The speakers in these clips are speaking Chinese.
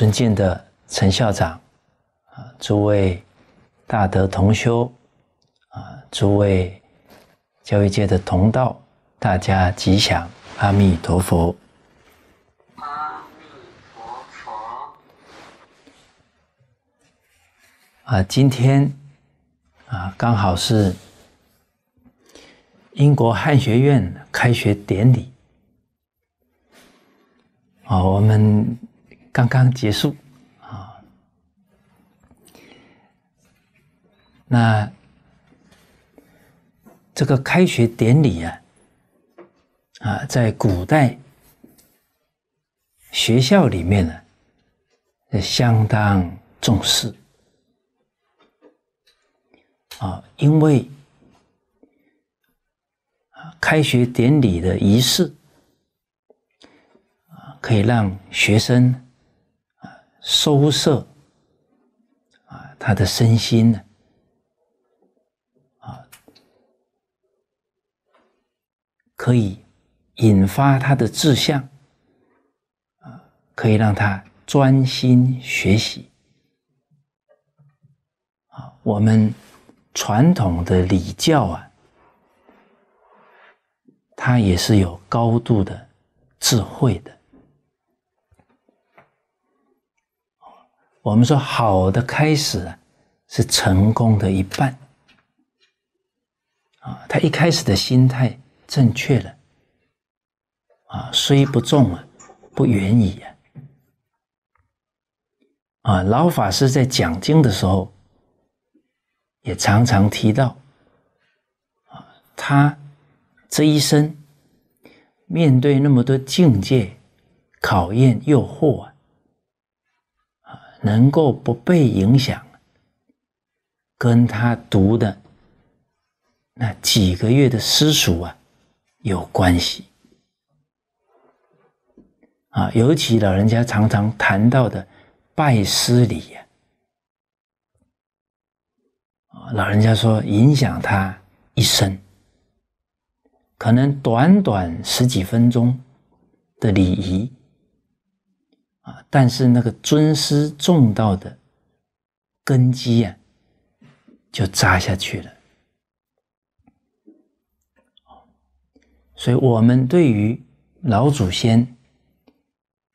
尊敬的陈校长，啊，诸位大德同修，啊，诸位教育界的同道，大家吉祥，阿弥陀佛。阿弥陀佛。啊，今天啊，刚好是英国汉学院开学典礼。啊，我们。刚刚结束啊，那这个开学典礼啊，啊，在古代学校里面呢，相当重视啊，因为啊，开学典礼的仪式啊，可以让学生。收摄啊，他的身心呢？啊，可以引发他的志向啊，可以让他专心学习啊。我们传统的礼教啊，它也是有高度的智慧的。我们说，好的开始是成功的一半啊！他一开始的心态正确了啊，虽不重啊，不远矣啊！啊，老法师在讲经的时候也常常提到啊，他这一生面对那么多境界考验、诱惑啊。能够不被影响，跟他读的那几个月的私塾啊，有关系啊。尤其老人家常常谈到的拜师礼呀，啊，老人家说影响他一生，可能短短十几分钟的礼仪。但是那个尊师重道的根基呀，就扎下去了。所以，我们对于老祖先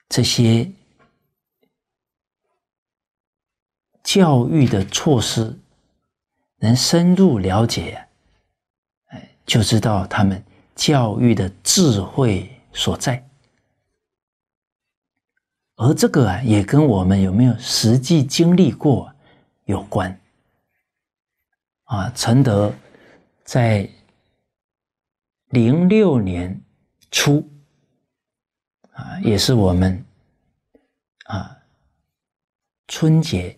这些教育的措施，能深入了解，哎，就知道他们教育的智慧所在。而这个啊，也跟我们有没有实际经历过有关啊。陈德在零六年初啊，也是我们啊春节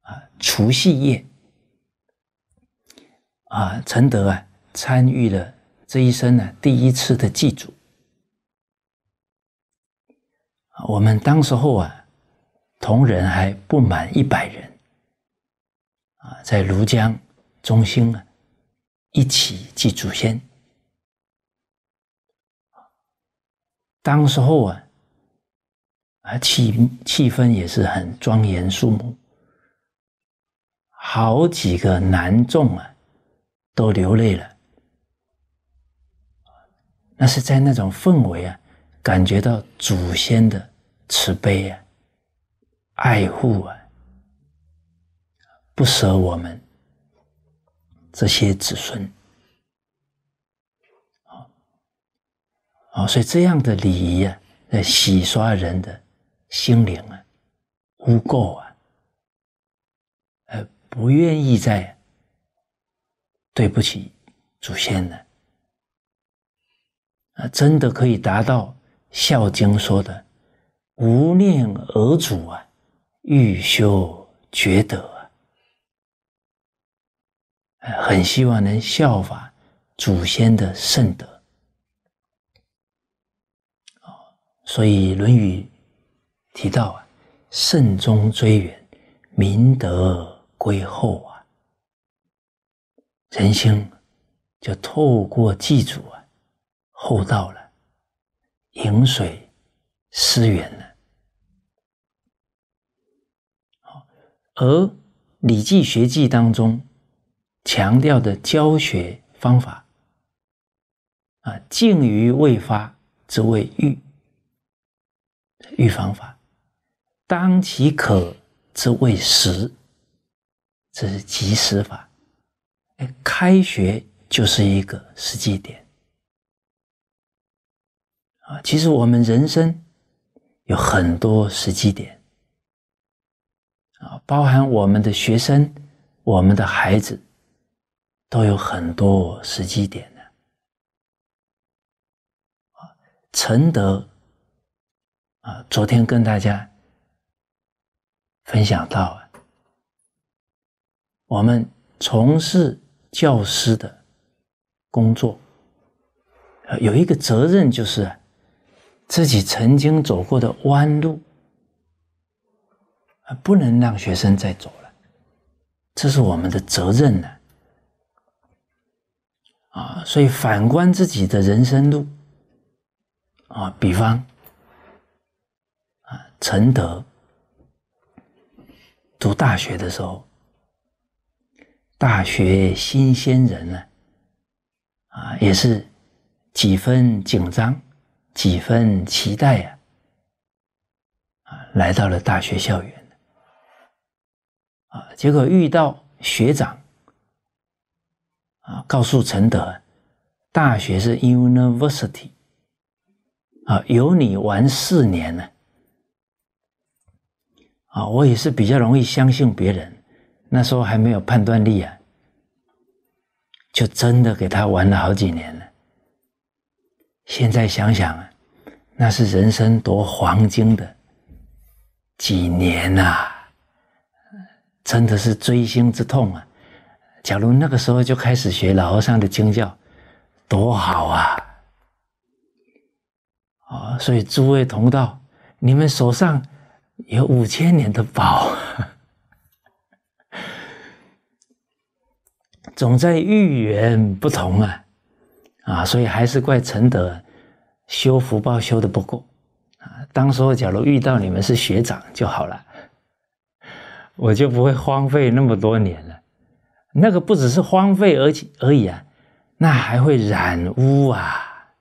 啊除夕夜啊，陈德啊参与了这一生呢第一次的祭祖。我们当时候啊，同仁还不满一百人，啊，在庐江中心啊，一起祭祖先。当时候啊，啊，气气氛也是很庄严肃穆，好几个男众啊，都流泪了。那是在那种氛围啊，感觉到祖先的。慈悲啊，爱护啊，不舍我们这些子孙，啊、哦，所以这样的礼仪啊，在洗刷人的心灵啊，污垢啊，呃，不愿意再对不起祖先了啊，真的可以达到《孝经》说的。无念而祖啊，欲修觉德啊，很希望能效法祖先的圣德啊。所以《论语》提到啊，“慎终追远，明德归后啊”，人心就透过祭祖啊，厚道了，饮水思源了。而《礼记学记》当中强调的教学方法，啊，静于未发之谓预预防法；当其可则为时，这是及时法。哎，开学就是一个时机点啊！其实我们人生有很多时机点。啊，包含我们的学生，我们的孩子，都有很多实际点的。啊，承德啊，昨天跟大家分享到，我们从事教师的工作，有一个责任，就是自己曾经走过的弯路。啊，不能让学生再走了，这是我们的责任呢。啊，所以反观自己的人生路，啊，比方，啊，承德读大学的时候，大学新鲜人呢，啊，也是几分紧张，几分期待呀，啊，来到了大学校园。啊！结果遇到学长，啊，告诉陈德，大学是 university，啊，有你玩四年呢，啊，我也是比较容易相信别人，那时候还没有判断力啊，就真的给他玩了好几年了。现在想想，那是人生夺黄金的几年呐。真的是锥心之痛啊！假如那个时候就开始学老和尚的经教，多好啊！哦，所以诸位同道，你们手上有五千年的宝，总在遇缘不同啊！啊，所以还是怪陈德修福报修的不够啊！当时候假如遇到你们是学长就好了。我就不会荒废那么多年了。那个不只是荒废而且而已啊，那还会染污啊！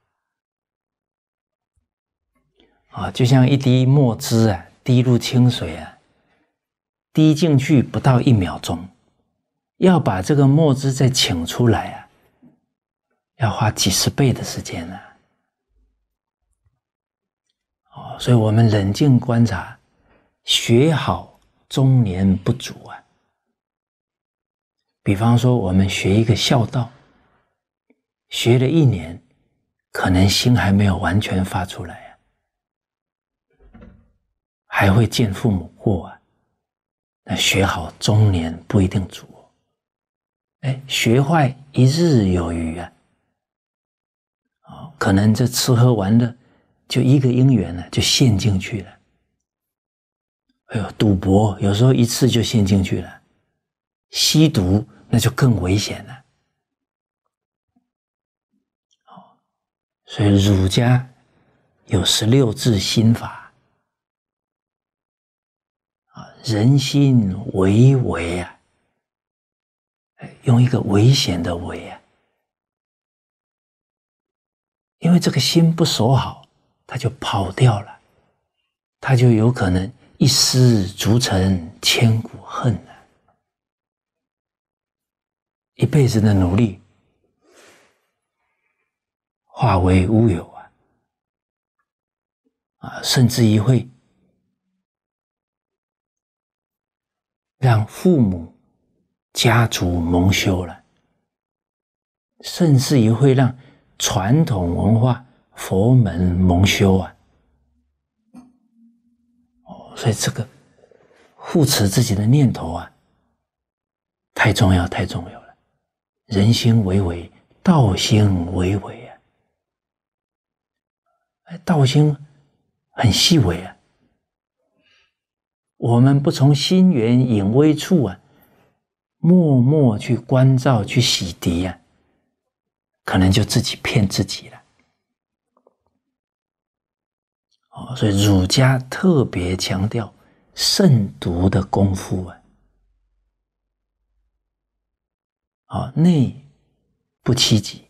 啊，就像一滴墨汁啊，滴入清水啊，滴进去不到一秒钟，要把这个墨汁再请出来啊，要花几十倍的时间啊。哦，所以我们冷静观察，学好。中年不足啊，比方说我们学一个孝道，学了一年，可能心还没有完全发出来啊，还会见父母过啊，那学好中年不一定足，哎，学坏一日有余啊，啊，可能这吃喝玩乐就一个因缘呢，就陷进去了。哎呦，赌博有时候一次就陷进去了，吸毒那就更危险了。哦，所以儒家有十六字心法啊，人心为为啊，用一个危险的为啊，因为这个心不守好，它就跑掉了，它就有可能。一失足成千古恨啊！一辈子的努力化为乌有啊！啊，甚至于会让父母、家族蒙羞了，甚至于会让传统文化、佛门蒙羞啊！所以这个护持自己的念头啊，太重要，太重要了。人心唯唯，道心唯唯啊。哎，道心很细微啊。我们不从心源隐微处啊，默默去关照、去洗涤啊，可能就自己骗自己。哦，所以儒家特别强调慎独的功夫啊！啊，内不欺己，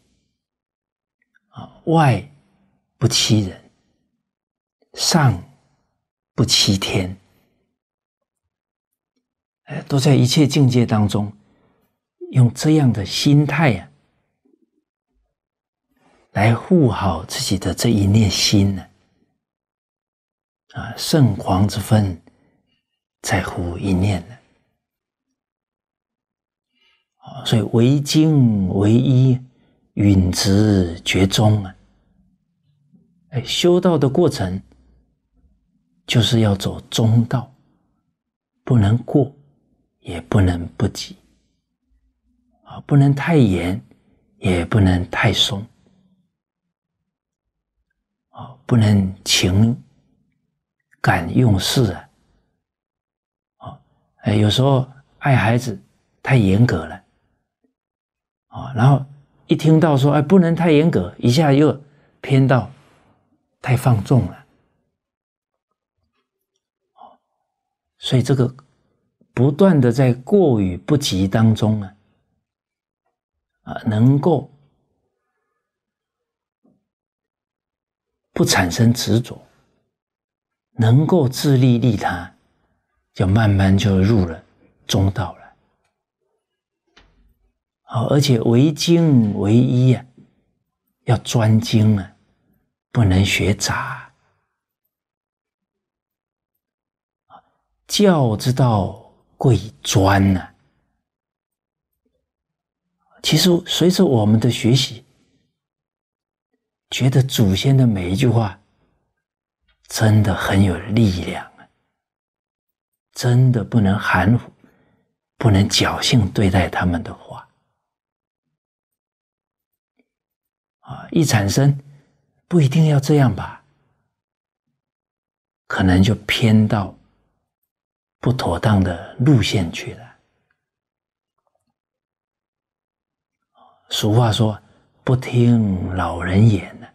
啊，外不欺人，上不欺天，哎，都在一切境界当中，用这样的心态呀，来护好自己的这一念心呢。啊，圣皇之分，在乎一念了。啊，所以唯精唯一，允直觉中啊。哎，修道的过程，就是要走中道，不能过，也不能不及。啊，不能太严，也不能太松。啊，不能情。敢用事啊！哦，哎，有时候爱孩子太严格了，哦，然后一听到说“哎，不能太严格”，一下又偏到太放纵了，哦，所以这个不断的在过与不及当中呢，啊，能够不产生执着。能够自利利他，就慢慢就入了中道了。好，而且为精为一啊，要专精啊，不能学杂教之道贵专呐。其实随着我们的学习，觉得祖先的每一句话。真的很有力量啊！真的不能含糊，不能侥幸对待他们的话啊！一产生，不一定要这样吧，可能就偏到不妥当的路线去了。俗话说：“不听老人言，呢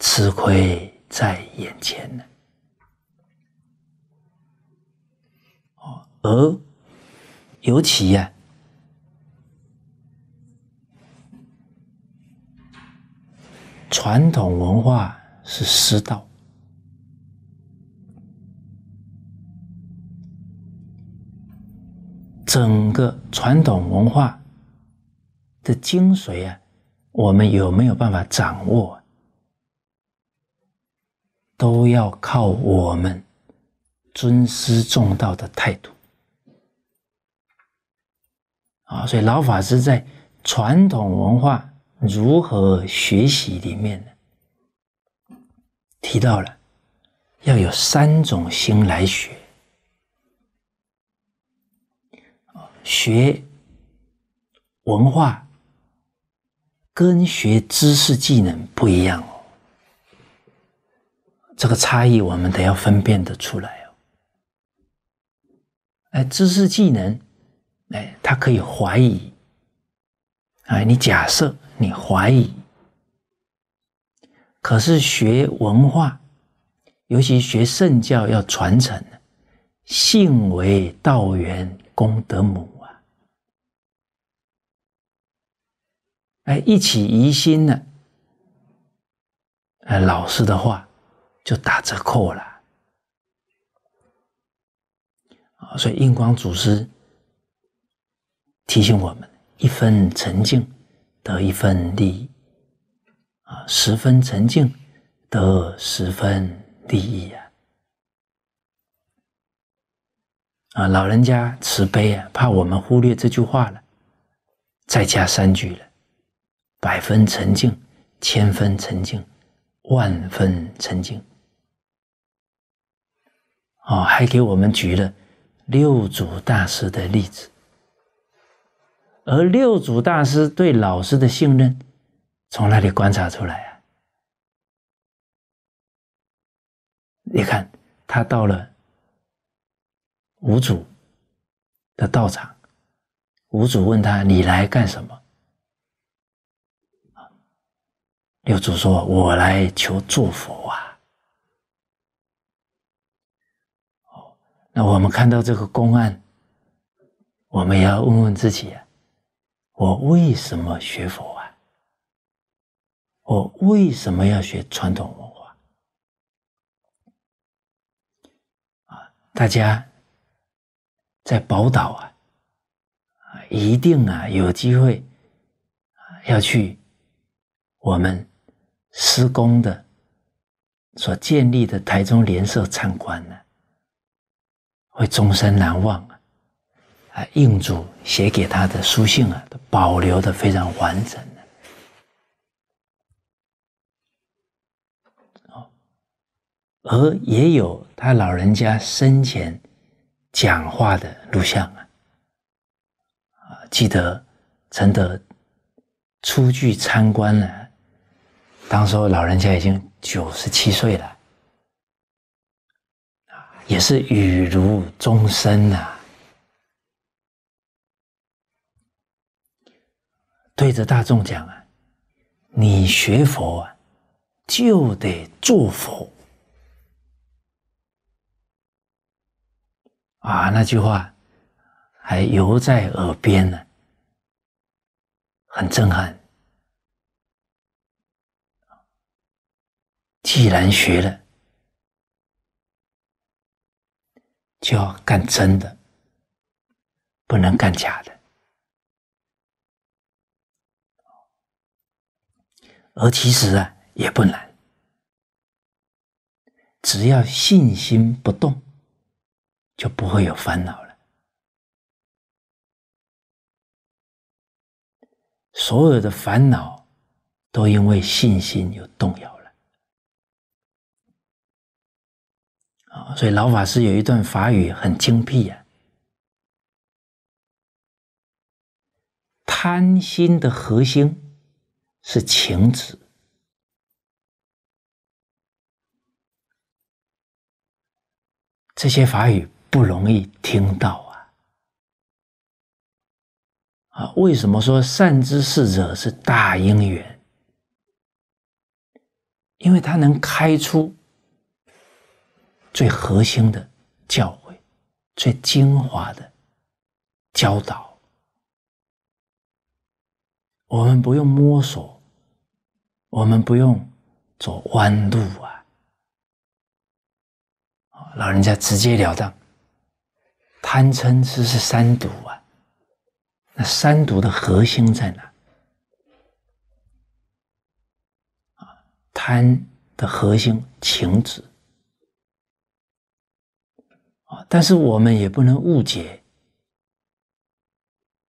吃亏。”在眼前呢，哦，而尤其呀，传统文化是师道，整个传统文化的精髓啊，我们有没有办法掌握？都要靠我们尊师重道的态度啊！所以老法师在传统文化如何学习里面呢，提到了要有三种心来学学文化跟学知识技能不一样。这个差异，我们得要分辨得出来哦。哎，知识技能，哎，它可以怀疑，哎，你假设，你怀疑，可是学文化，尤其学圣教要传承，信为道源，功德母啊！哎，一起疑心呢，哎，老师的话。就打折扣了啊！所以印光祖师提醒我们：一分沉静得一分利益，啊，十分沉静得十分利益啊！啊，老人家慈悲啊，怕我们忽略这句话了，再加三句了：百分沉静，千分沉静，万分沉静。哦，还给我们举了六祖大师的例子，而六祖大师对老师的信任，从哪里观察出来啊？你看，他到了五祖的道场，五祖问他：“你来干什么？”六祖说：“我来求祝福啊。”那我们看到这个公案，我们要问问自己：我为什么学佛啊？我为什么要学传统文化？啊！大家在宝岛啊，啊，一定啊有机会要去我们施工的、所建立的台中联社参观呢。会终身难忘啊！啊，印主写给他的书信啊，都保留的非常完整的、哦，而也有他老人家生前讲话的录像啊。啊，记得陈德出去参观了，当时老人家已经九十七岁了。也是语如钟声呐，对着大众讲啊，你学佛啊，就得做佛啊，那句话还犹在耳边呢，很震撼。既然学了。就要干真的，不能干假的。而其实啊，也不难，只要信心不动，就不会有烦恼了。所有的烦恼，都因为信心有动摇。啊，所以老法师有一段法语很精辟呀。贪心的核心是情执，这些法语不容易听到啊。啊，为什么说善知识者是大因缘？因为他能开出。最核心的教诲，最精华的教导，我们不用摸索，我们不用走弯路啊！老人家直截了当，贪嗔痴是三毒啊。那三毒的核心在哪？贪的核心，情执。但是我们也不能误解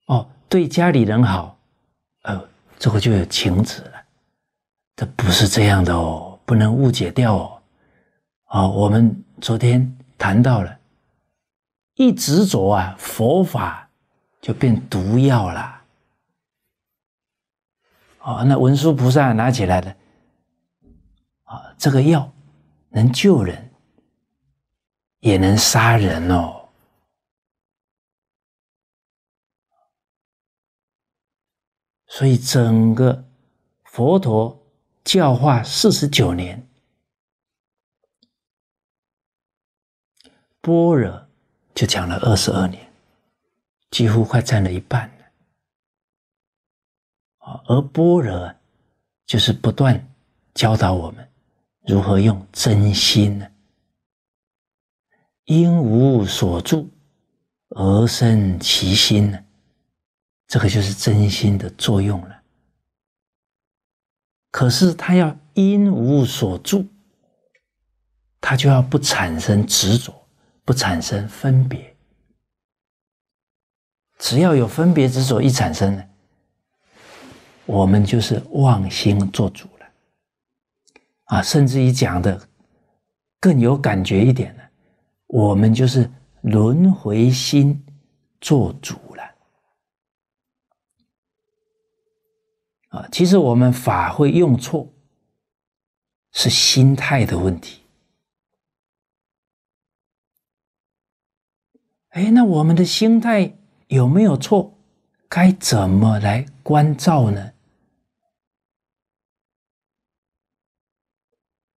哦，对家里人好，呃，这个就有情子了。这不是这样的哦，不能误解掉哦。啊，我们昨天谈到了，一执着啊，佛法就变毒药了。哦，那文殊菩萨拿起来的，啊，这个药能救人。也能杀人哦，所以整个佛陀教化四十九年，般若就讲了二十二年，几乎快占了一半了。而般若就是不断教导我们如何用真心呢？因无所住而生其心呢？这个就是真心的作用了。可是他要因无所住，他就要不产生执着，不产生分别。只要有分别执着一产生呢，我们就是妄心做主了。啊，甚至于讲的更有感觉一点呢。我们就是轮回心做主了啊！其实我们法会用错是心态的问题。哎，那我们的心态有没有错？该怎么来关照呢？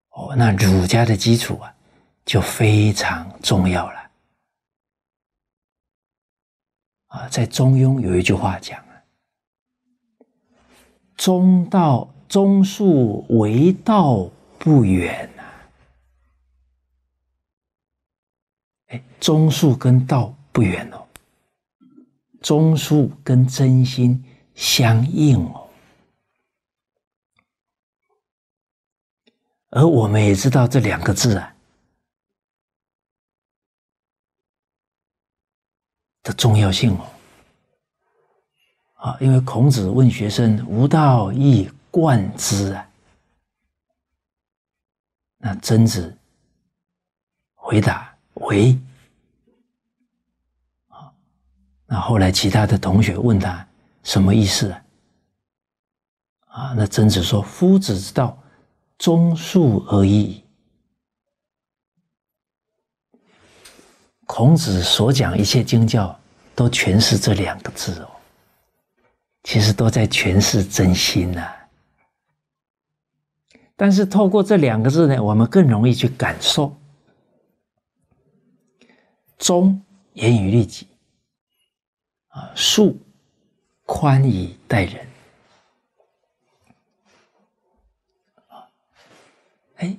哦，那儒家的基础啊。就非常重要了啊！在《中庸》有一句话讲啊：“中道中术为道不远呐。”哎，中术跟道不远哦，中术跟真心相应哦，而我们也知道这两个字啊。的重要性哦，啊，因为孔子问学生“吾道亦贯之”啊，那曾子回答“为”，啊，那后来其他的同学问他什么意思啊，啊，那曾子说：“夫子之道，忠恕而已。”孔子所讲一切经教，都诠释这两个字哦。其实都在诠释真心呐。但是透过这两个字呢，我们更容易去感受。忠严于律己，啊，恕宽以待人。啊，哎，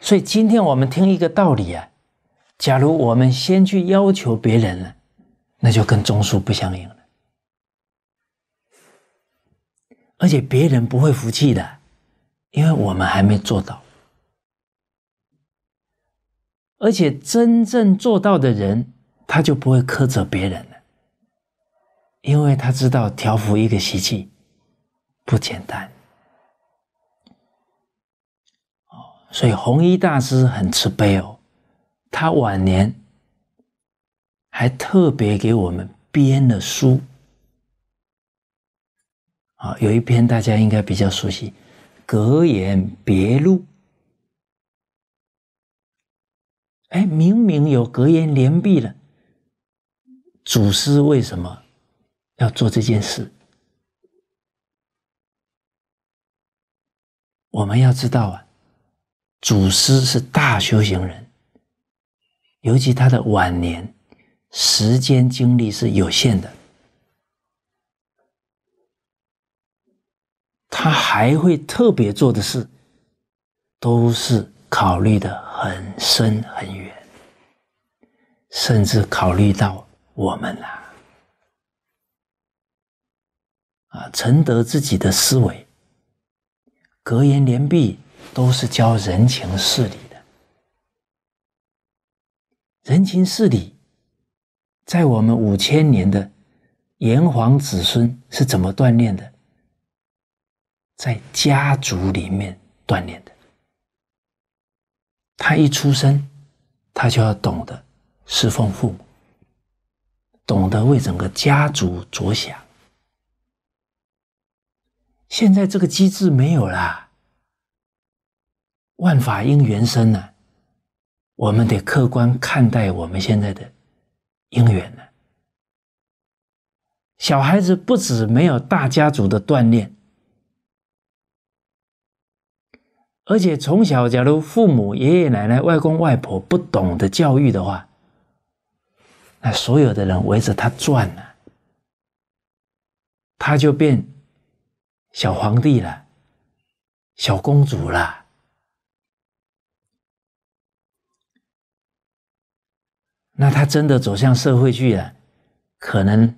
所以今天我们听一个道理啊。假如我们先去要求别人了，那就跟中枢不相应了，而且别人不会服气的，因为我们还没做到。而且真正做到的人，他就不会苛责别人了，因为他知道调伏一个习气不简单。哦，所以弘一大师很慈悲哦。他晚年还特别给我们编了书，啊，有一篇大家应该比较熟悉，《格言别录》。哎，明明有格言联璧了，祖师为什么要做这件事？我们要知道啊，祖师是大修行人。尤其他的晚年，时间精力是有限的，他还会特别做的事，都是考虑的很深很远，甚至考虑到我们呐，啊，承德自己的思维，格言联璧都是教人情事理。人情世理，在我们五千年的炎黄子孙是怎么锻炼的？在家族里面锻炼的。他一出生，他就要懂得侍奉父母，懂得为整个家族着想。现在这个机制没有了，万法因缘生呢？我们得客观看待我们现在的姻缘呢。小孩子不止没有大家族的锻炼，而且从小，假如父母、爷爷奶奶、外公外婆不懂得教育的话，那所有的人围着他转了，他就变小皇帝了，小公主了。那他真的走向社会去了，可能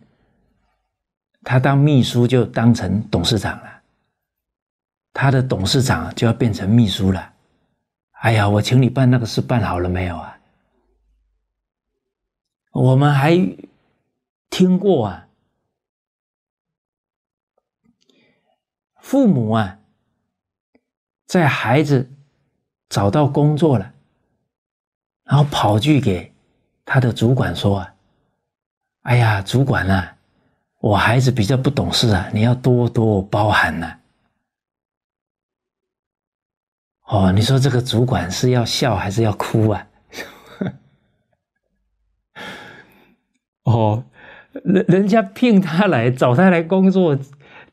他当秘书就当成董事长了，他的董事长就要变成秘书了。哎呀，我请你办那个事办好了没有啊？我们还听过啊，父母啊，在孩子找到工作了，然后跑去给。他的主管说：“啊，哎呀，主管呐，我孩子比较不懂事啊，你要多多包涵呐。”哦，你说这个主管是要笑还是要哭啊？哦，人人家聘他来找他来工作，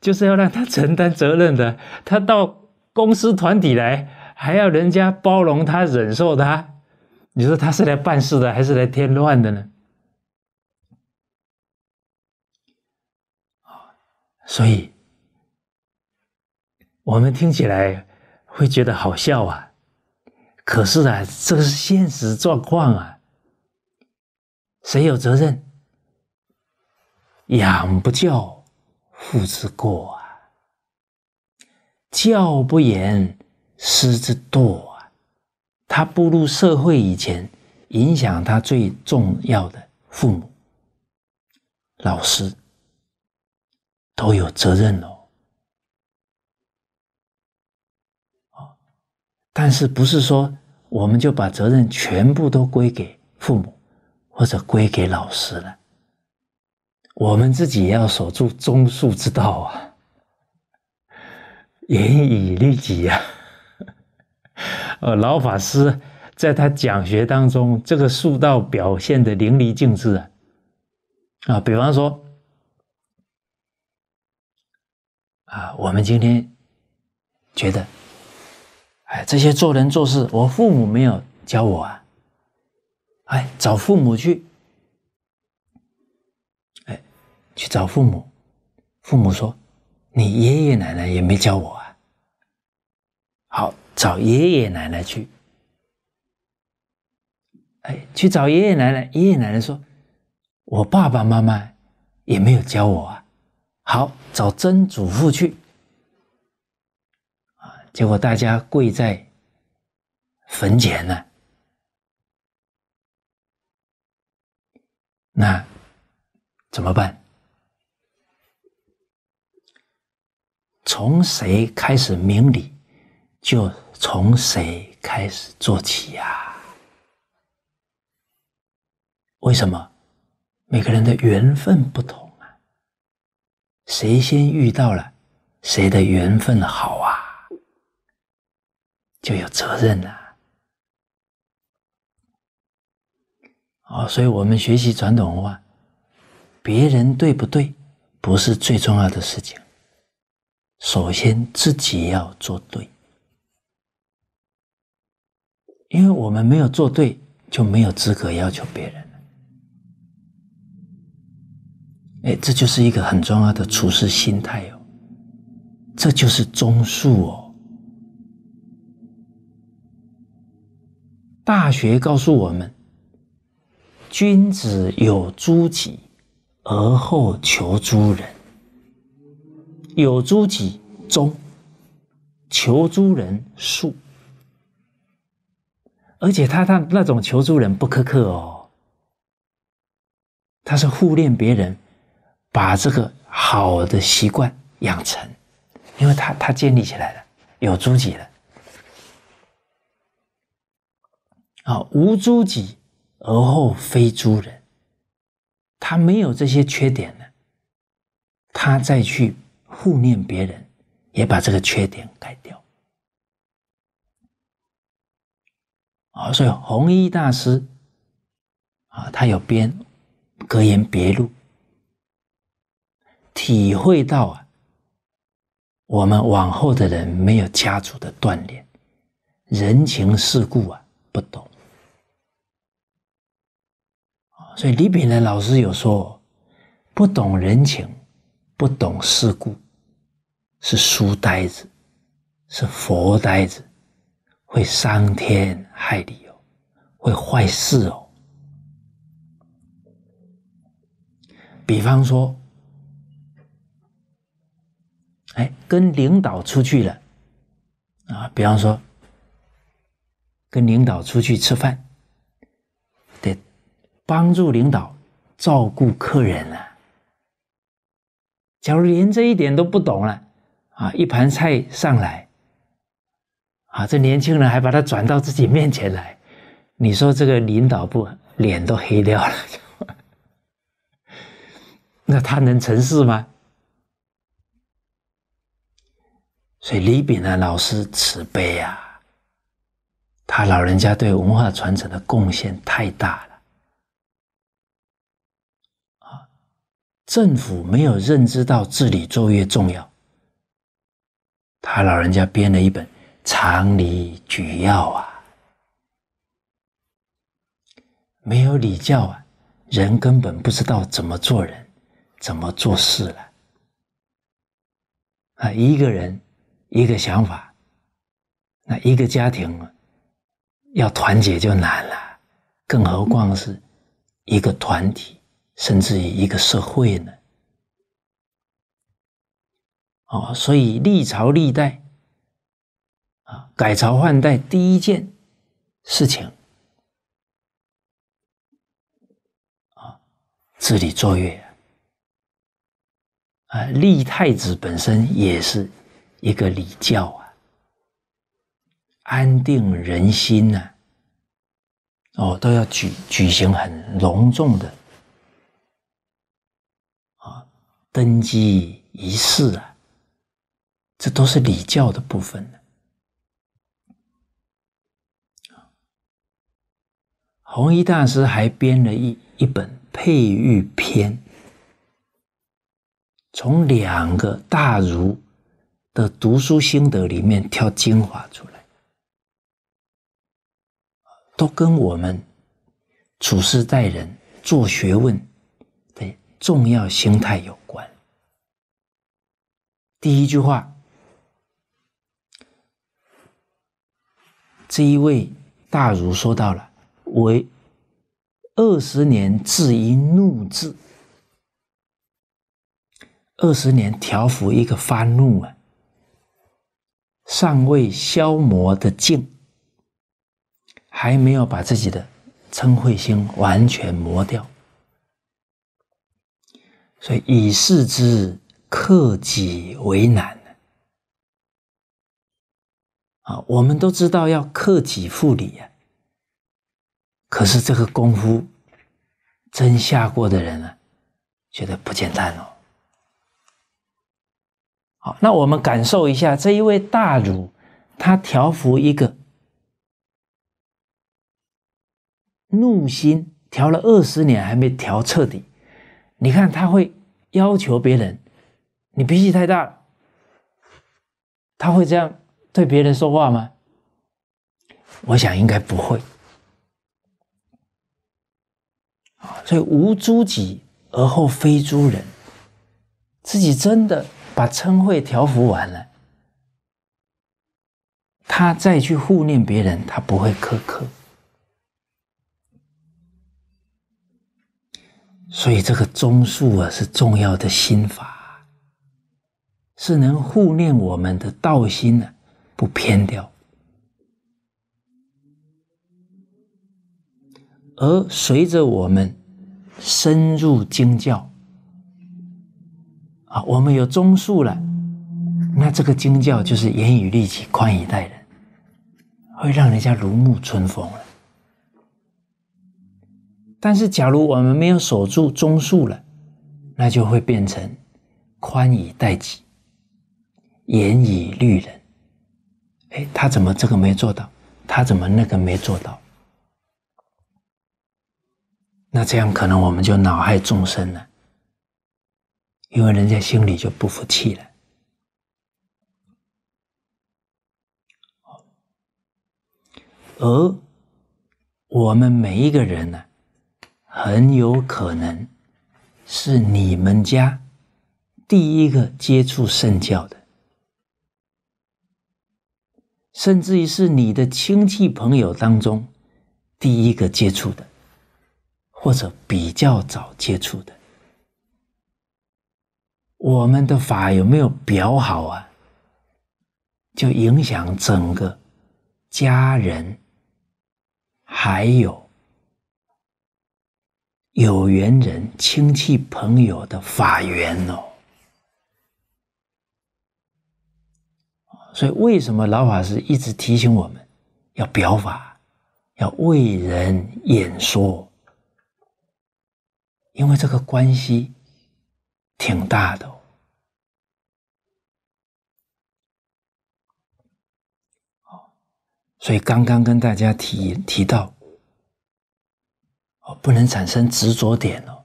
就是要让他承担责任的。他到公司团体来，还要人家包容他、忍受他。你说他是来办事的，还是来添乱的呢？啊，所以我们听起来会觉得好笑啊，可是啊，这个是现实状况啊。谁有责任？养不教，父之过啊；教不严，师之惰。他步入社会以前，影响他最重要的父母、老师，都有责任哦。但是不是说我们就把责任全部都归给父母或者归给老师了？我们自己也要守住忠恕之道啊，严以律己啊。呃，老法师在他讲学当中，这个术道表现的淋漓尽致啊！啊，比方说，啊，我们今天觉得，哎，这些做人做事，我父母没有教我啊，哎，找父母去，哎，去找父母，父母说，你爷爷奶奶也没教我。找爷爷奶奶去，哎，去找爷爷奶奶。爷爷奶奶说：“我爸爸妈妈也没有教我啊。”好，找曾祖父去。啊，结果大家跪在坟前呢，那怎么办？从谁开始明理就？从谁开始做起呀？为什么每个人的缘分不同啊？谁先遇到了，谁的缘分好啊，就有责任了。哦，所以我们学习传统文化，别人对不对不是最重要的事情，首先自己要做对。因为我们没有做对，就没有资格要求别人了。哎，这就是一个很重要的处事心态哦。这就是中恕哦。大学告诉我们：君子有诸己，而后求诸人；有诸己，忠；求诸人，恕。而且他他那种求助人不苛刻哦，他是护念别人，把这个好的习惯养成，因为他他建立起来了有诸己的，啊无诸己而后非诸人，他没有这些缺点了，他再去护念别人，也把这个缺点改掉。啊，所以弘一大师啊，他有编《格言别录》，体会到啊，我们往后的人没有家族的锻炼，人情世故啊不懂所以李炳仁老师有说，不懂人情，不懂世故，是书呆子，是佛呆子。会伤天害理哦，会坏事哦。比方说，哎，跟领导出去了啊，比方说，跟领导出去吃饭，得帮助领导照顾客人啊。假如连这一点都不懂了啊，一盘菜上来。啊，这年轻人还把他转到自己面前来，你说这个领导部脸都黑掉了，那他能成事吗？所以李炳南老师慈悲啊，他老人家对文化传承的贡献太大了。啊，政府没有认知到治理作业重要，他老人家编了一本。常理举要啊，没有礼教啊，人根本不知道怎么做人，怎么做事了啊！一个人一个想法，那一个家庭要团结就难了，更何况是一个团体，甚至于一个社会呢？哦，所以历朝历代。啊，改朝换代第一件事情，啊，治理作业啊，立太子本身也是一个礼教啊，安定人心呐，哦，都要举举行很隆重的啊登基仪式啊，这都是礼教的部分弘一大师还编了一一本《佩玉篇》，从两个大儒的读书心得里面挑精华出来，都跟我们处事待人、做学问的重要心态有关。第一句话，这一位大儒说到了。为二十年至一怒字，二十年调伏一个发怒啊，尚未消磨的劲，还没有把自己的嗔恚心完全磨掉，所以以示之克己为难啊，我们都知道要克己复礼呀。可是这个功夫真下过的人呢，觉得不简单哦。好，那我们感受一下这一位大儒，他调伏一个怒心，调了二十年还没调彻底。你看他会要求别人，你脾气太大了，他会这样对别人说话吗？我想应该不会。啊，所以无诸己而后非诸人，自己真的把称慧调伏完了，他再去护念别人，他不会苛刻。所以这个中恕啊，是重要的心法，是能护念我们的道心的，不偏掉。而随着我们深入经教，啊，我们有中恕了，那这个经教就是严以律己，宽以待人，会让人家如沐春风了。但是，假如我们没有守住中恕了，那就会变成宽以待己，严以律人。哎，他怎么这个没做到？他怎么那个没做到？那这样可能我们就恼害众生了，因为人家心里就不服气了。而我们每一个人呢，很有可能是你们家第一个接触圣教的，甚至于，是你的亲戚朋友当中第一个接触的。或者比较早接触的，我们的法有没有表好啊？就影响整个家人，还有有缘人、亲戚朋友的法缘哦。所以，为什么老法师一直提醒我们要表法，要为人演说？因为这个关系挺大的哦，所以刚刚跟大家提提到哦，不能产生执着点哦，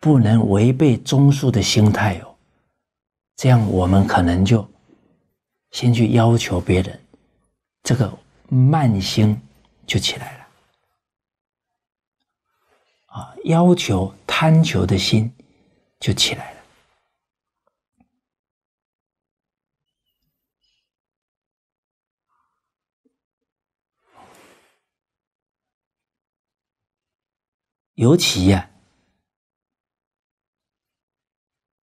不能违背中枢的心态哦，这样我们可能就先去要求别人，这个慢心就起来了。啊，要求贪求的心就起来了。尤其呀，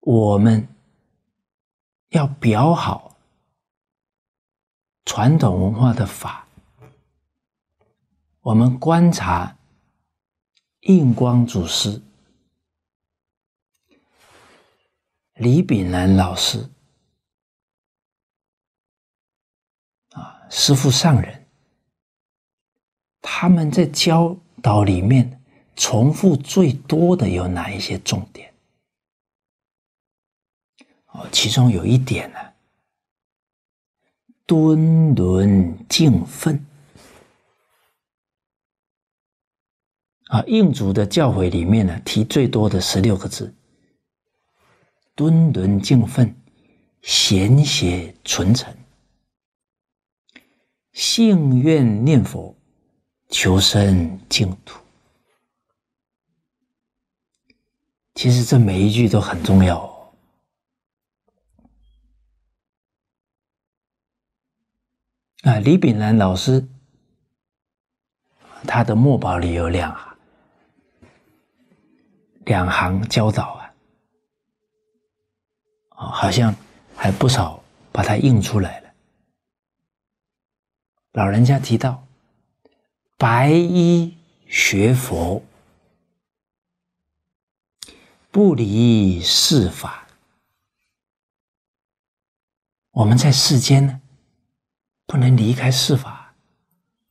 我们要表好传统文化的法，我们观察。印光祖师、李炳南老师、啊师父上人，他们在教导里面重复最多的有哪一些重点？哦，其中有一点呢，敦伦敬分。啊，印祖的教诲里面呢，提最多的十六个字：敦伦敬奋、贤邪纯诚，信愿念佛，求生净土。其实这每一句都很重要。啊，李炳南老师他的墨宝里有两行。两行焦枣啊，好像还不少，把它印出来了。老人家提到白衣学佛不离世法，我们在世间呢，不能离开世法，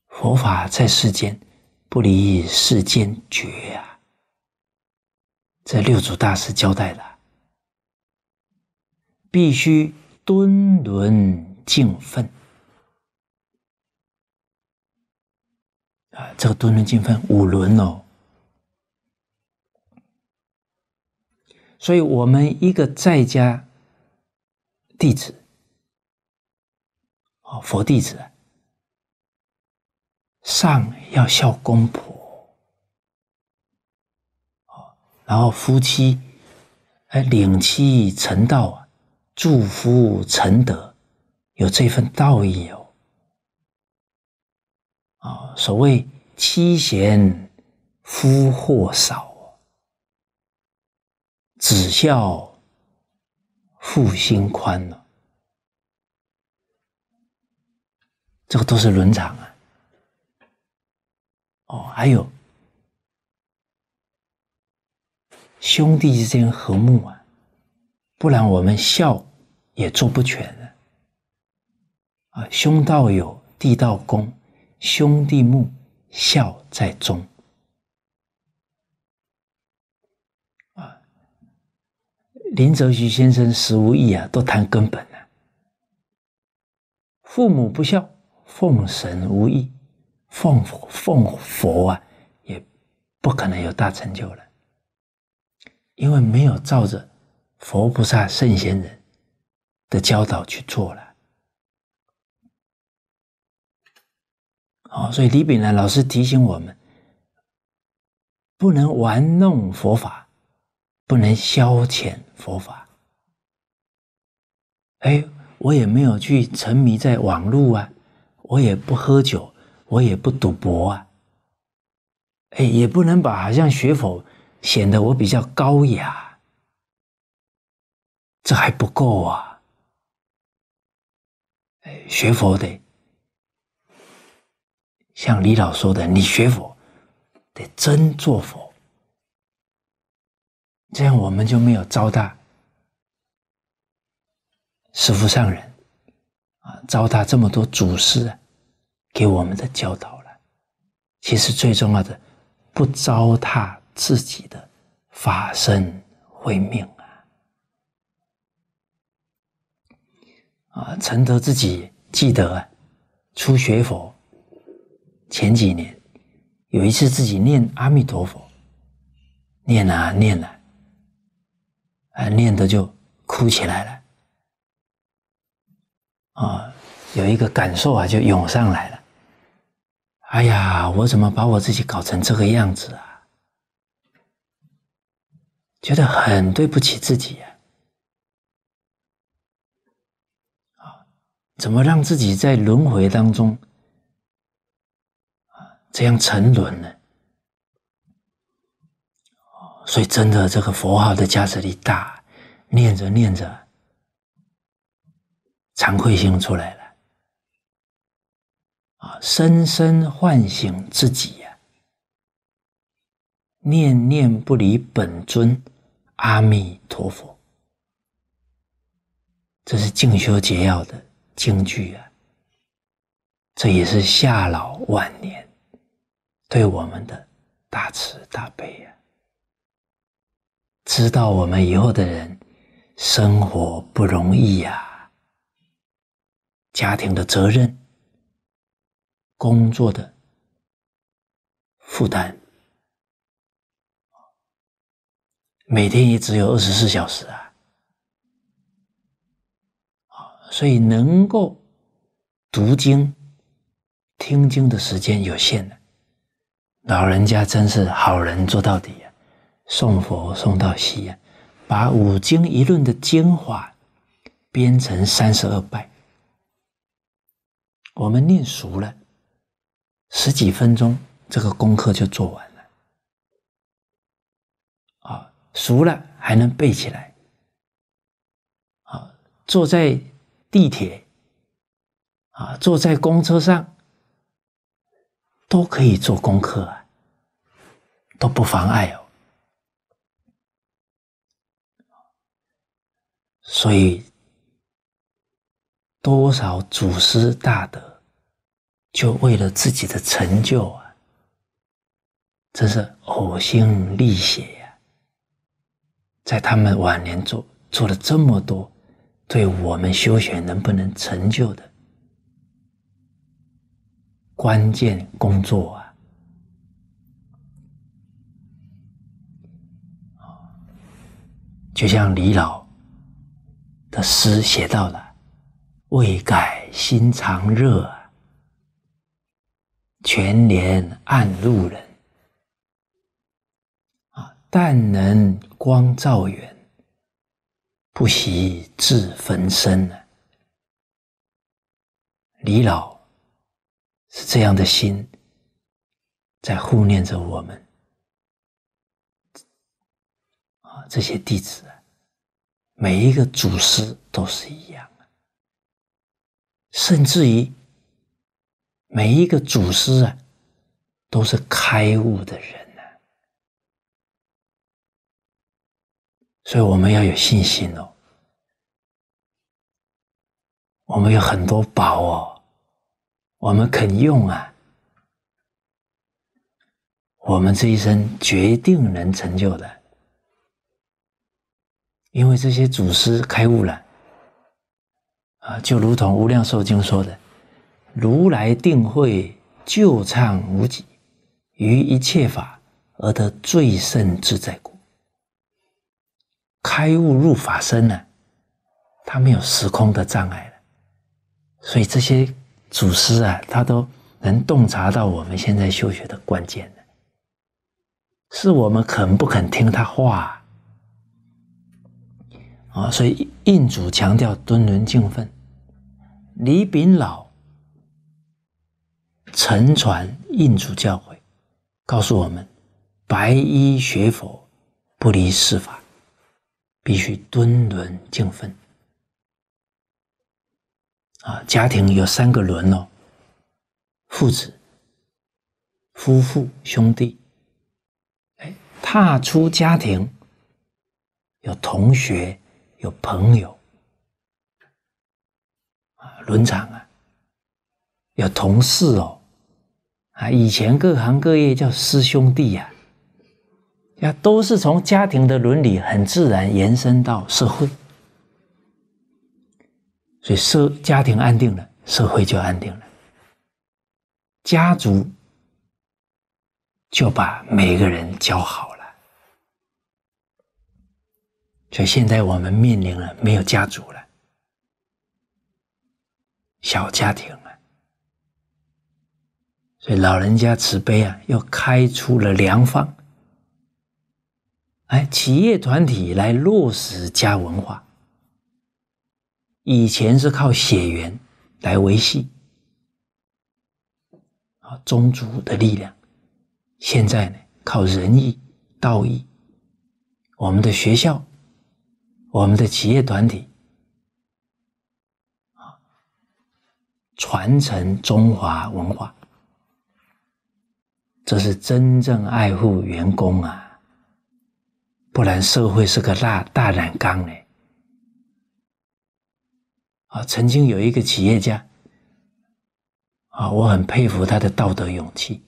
佛法在世间不离世间绝啊。这六祖大师交代了，必须敦伦敬分。啊，这个敦伦敬分五伦哦，所以我们一个在家弟子，哦，佛弟子，上要孝公婆。然后夫妻，哎，领妻成道啊，祝夫成德，有这份道义哦。啊，所谓妻贤，夫祸少；子孝，父心宽了。这个都是伦常啊。哦，还有。兄弟之间和睦啊，不然我们孝也做不全了。啊，兄道友，弟道恭，兄弟睦，孝在中。啊，林则徐先生十无意啊，都谈根本呢。父母不孝，奉神无义，奉奉佛啊，也不可能有大成就了。因为没有照着佛菩萨、圣贤人的教导去做了，好，所以李炳南老师提醒我们：不能玩弄佛法，不能消遣佛法。哎，我也没有去沉迷在网络啊，我也不喝酒，我也不赌博啊，哎，也不能把好像学佛。显得我比较高雅，这还不够啊！学佛得像李老说的，你学佛得真做佛，这样我们就没有糟蹋师父上人啊，糟蹋这么多祖师给我们的教导了。其实最重要的，不糟蹋。自己的法身慧命啊！啊，陈德自己记得，初学佛前几年有一次自己念阿弥陀佛，念啊念啊，啊念的就哭起来了。啊，有一个感受啊，就涌上来了。哎呀，我怎么把我自己搞成这个样子啊？觉得很对不起自己呀，啊，怎么让自己在轮回当中这样沉沦呢？所以真的，这个佛号的加持力大，念着念着，惭愧心出来了，啊，深深唤醒自己呀，念念不离本尊。阿弥陀佛，这是静修解要的经句啊。这也是夏老晚年对我们的大慈大悲啊，知道我们以后的人生活不容易呀，家庭的责任、工作的负担。每天也只有二十四小时啊，所以能够读经、听经的时间有限的。老人家真是好人做到底呀，送佛送到西呀，把五经一论的精华编成三十二拜，我们念熟了，十几分钟，这个功课就做完。熟了还能背起来，啊，坐在地铁，啊，坐在公车上，都可以做功课啊，都不妨碍哦。所以，多少祖师大德，就为了自己的成就啊，真是呕心沥血。在他们晚年做做了这么多，对我们修行能不能成就的关键工作啊，啊，就像李老的诗写到了“未改心肠热，全年暗路人”。但能光照远，不惜自焚身呢？李老是这样的心在护念着我们啊！这些弟子啊，每一个祖师都是一样的，甚至于每一个祖师啊，都是开悟的人。所以我们要有信心哦，我们有很多宝哦，我们肯用啊，我们这一生决定能成就的，因为这些祖师开悟了，啊，就如同《无量寿经》说的，如来定会救唱无极，于一切法而得最胜自在果。开悟入法身呢，他没有时空的障碍了，所以这些祖师啊，他都能洞察到我们现在修学的关键是我们肯不肯听他话啊？所以印祖强调敦伦敬分，李炳老承传印祖教诲，告诉我们白衣学佛不离世法。必须敦伦敬分啊！家庭有三个伦哦：父子、夫妇、兄弟。哎，踏出家庭有同学、有朋友啊，伦常啊，有同事哦啊，以前各行各业叫师兄弟呀。呀，都是从家庭的伦理很自然延伸到社会，所以社家庭安定了，社会就安定了，家族就把每个人教好了，所以现在我们面临了没有家族了，小家庭了，所以老人家慈悲啊，又开出了良方。哎，企业团体来落实家文化，以前是靠血缘来维系，啊，宗族的力量。现在呢，靠仁义、道义。我们的学校，我们的企业团体，啊，传承中华文化，这是真正爱护员工啊。不然社会是个大大染缸呢。啊，曾经有一个企业家，啊，我很佩服他的道德勇气。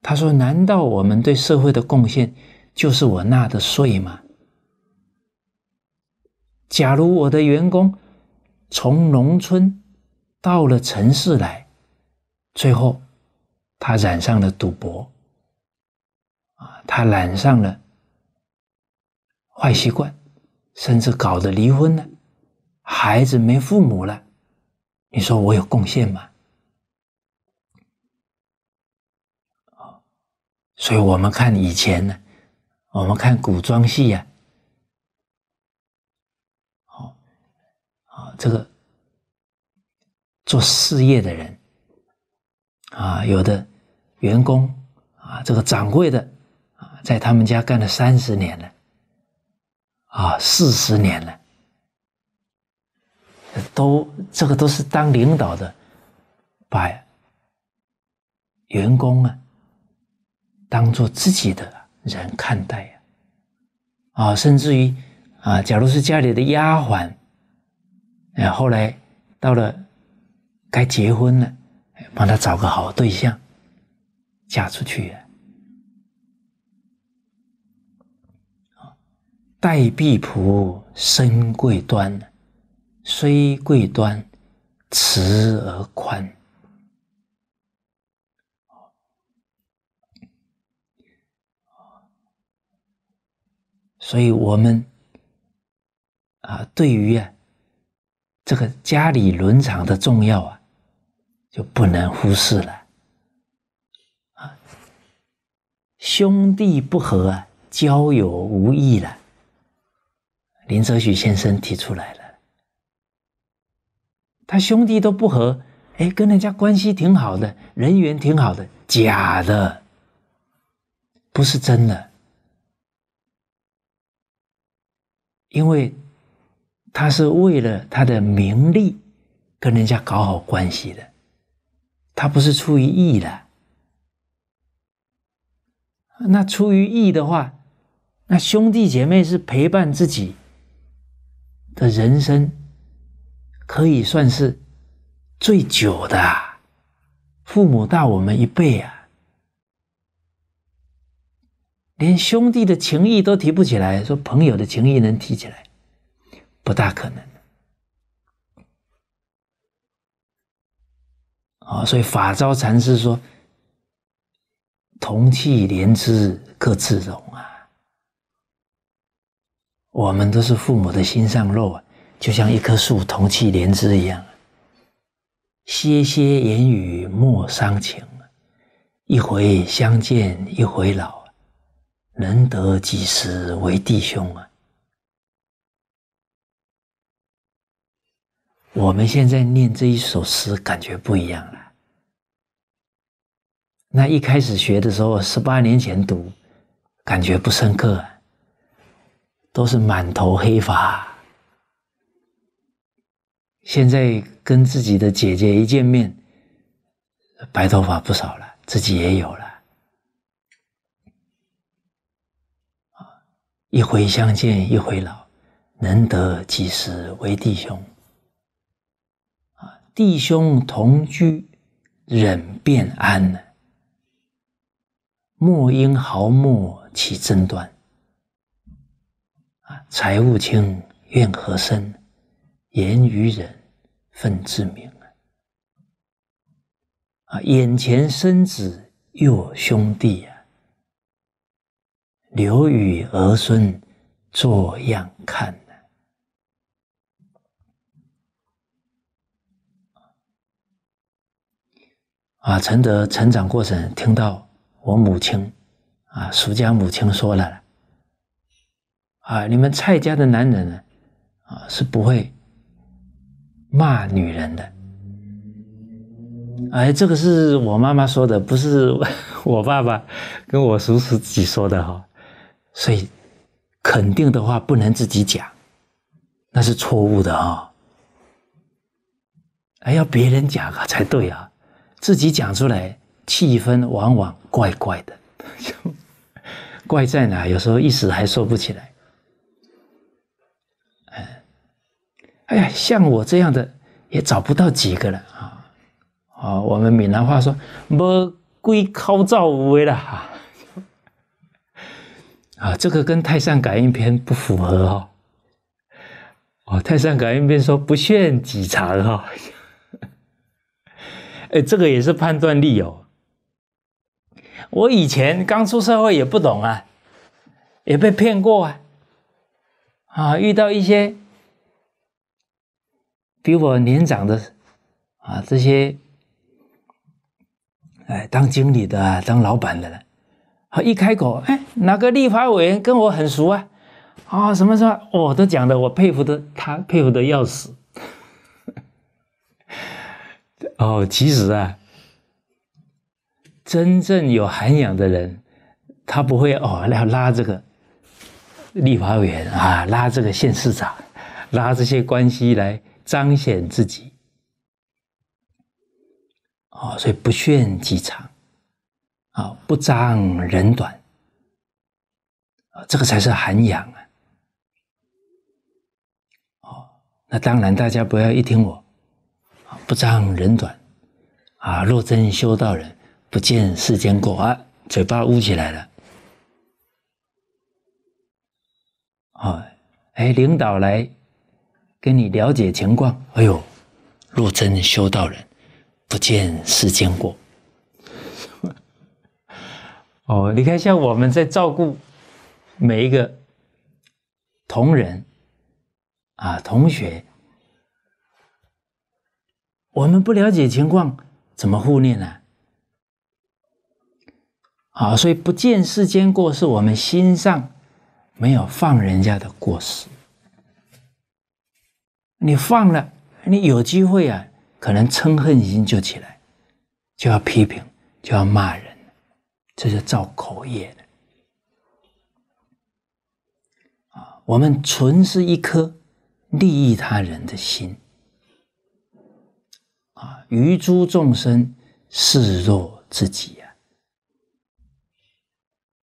他说：“难道我们对社会的贡献就是我纳的税吗？假如我的员工从农村到了城市来，最后他染上了赌博，啊，他染上了。”坏习惯，甚至搞得离婚了，孩子没父母了，你说我有贡献吗？啊，所以，我们看以前呢，我们看古装戏呀，好，啊，这个做事业的人啊，有的员工啊，这个掌柜的啊，在他们家干了三十年了。啊，四十年了，都这个都是当领导的，把员工啊当做自己的人看待呀，啊，甚至于啊，假如是家里的丫鬟，哎，后来到了该结婚了，帮他找个好对象，嫁出去。待婢仆身贵端，虽贵端，慈而宽。所以，我们啊，对于啊这个家里伦常的重要啊，就不能忽视了啊。兄弟不和，交友无益了。林则徐先生提出来了，他兄弟都不和，哎，跟人家关系挺好的，人缘挺好的，假的，不是真的，因为，他是为了他的名利，跟人家搞好关系的，他不是出于义的。那出于义的话，那兄弟姐妹是陪伴自己。的人生可以算是最久的，父母大我们一辈啊，连兄弟的情谊都提不起来，说朋友的情谊能提起来，不大可能。啊，所以法昭禅师说：“同气连枝，各自荣啊。”我们都是父母的心上肉，啊，就像一棵树同气连枝一样。歇歇言语莫伤情啊，一回相见一回老，能得几时为弟兄啊？我们现在念这一首诗，感觉不一样了。那一开始学的时候，十八年前读，感觉不深刻。都是满头黑发，现在跟自己的姐姐一见面，白头发不少了，自己也有了。一回相见一回老，能得几时为弟兄？弟兄同居忍便安，莫因毫末起争端。财物轻，怨何生？言语忍，愤自明。啊！眼前生子又兄弟啊，留与儿孙做样看。啊！陈德成长过程，听到我母亲，啊，俗家母亲说了。啊，你们蔡家的男人呢？啊，是不会骂女人的。哎，这个是我妈妈说的，不是 我爸爸跟我叔叔自己说的哈。所以，肯定的话不能自己讲，那是错误的哈。还要别人讲才对啊，自己讲出来气氛往往怪怪的，怪在哪？有时候一时还说不起来。哎呀，像我这样的也找不到几个了啊！啊，我们闽南话说“无鬼敲诈无为”了哈！啊，这个跟《太上感应篇》不符合哦。哦，《太上感应篇》说“不炫己长”哈。哎，这个也是判断力哦。我以前刚出社会也不懂啊，也被骗过啊！啊，遇到一些。比我年长的啊，这些哎，当经理的、当老板的了，一开口，哎，哪个立法委员跟我很熟啊？啊，什么什么，我都讲的，我佩服的他佩服的要死。哦，其实啊，真正有涵养的人，他不会哦，要拉这个立法委员啊，拉这个县市长，拉这些关系来。彰显自己，哦，所以不炫己长，啊，不张人短，啊，这个才是涵养啊，哦，那当然，大家不要一听我，不张人短，啊，若真修道人，不见世间过，啊，嘴巴捂起来了，啊，哎，领导来。跟你了解情况，哎呦，若真修道人，不见世间过。哦，你看，像我们在照顾每一个同仁啊，同学，我们不了解情况，怎么互念呢？啊，所以不见世间过，是我们心上没有放人家的过失。你放了，你有机会啊，可能嗔恨心就起来，就要批评，就要骂人，这是造口业的。啊，我们存是一颗利益他人的心，啊，于诸众生视若自己啊。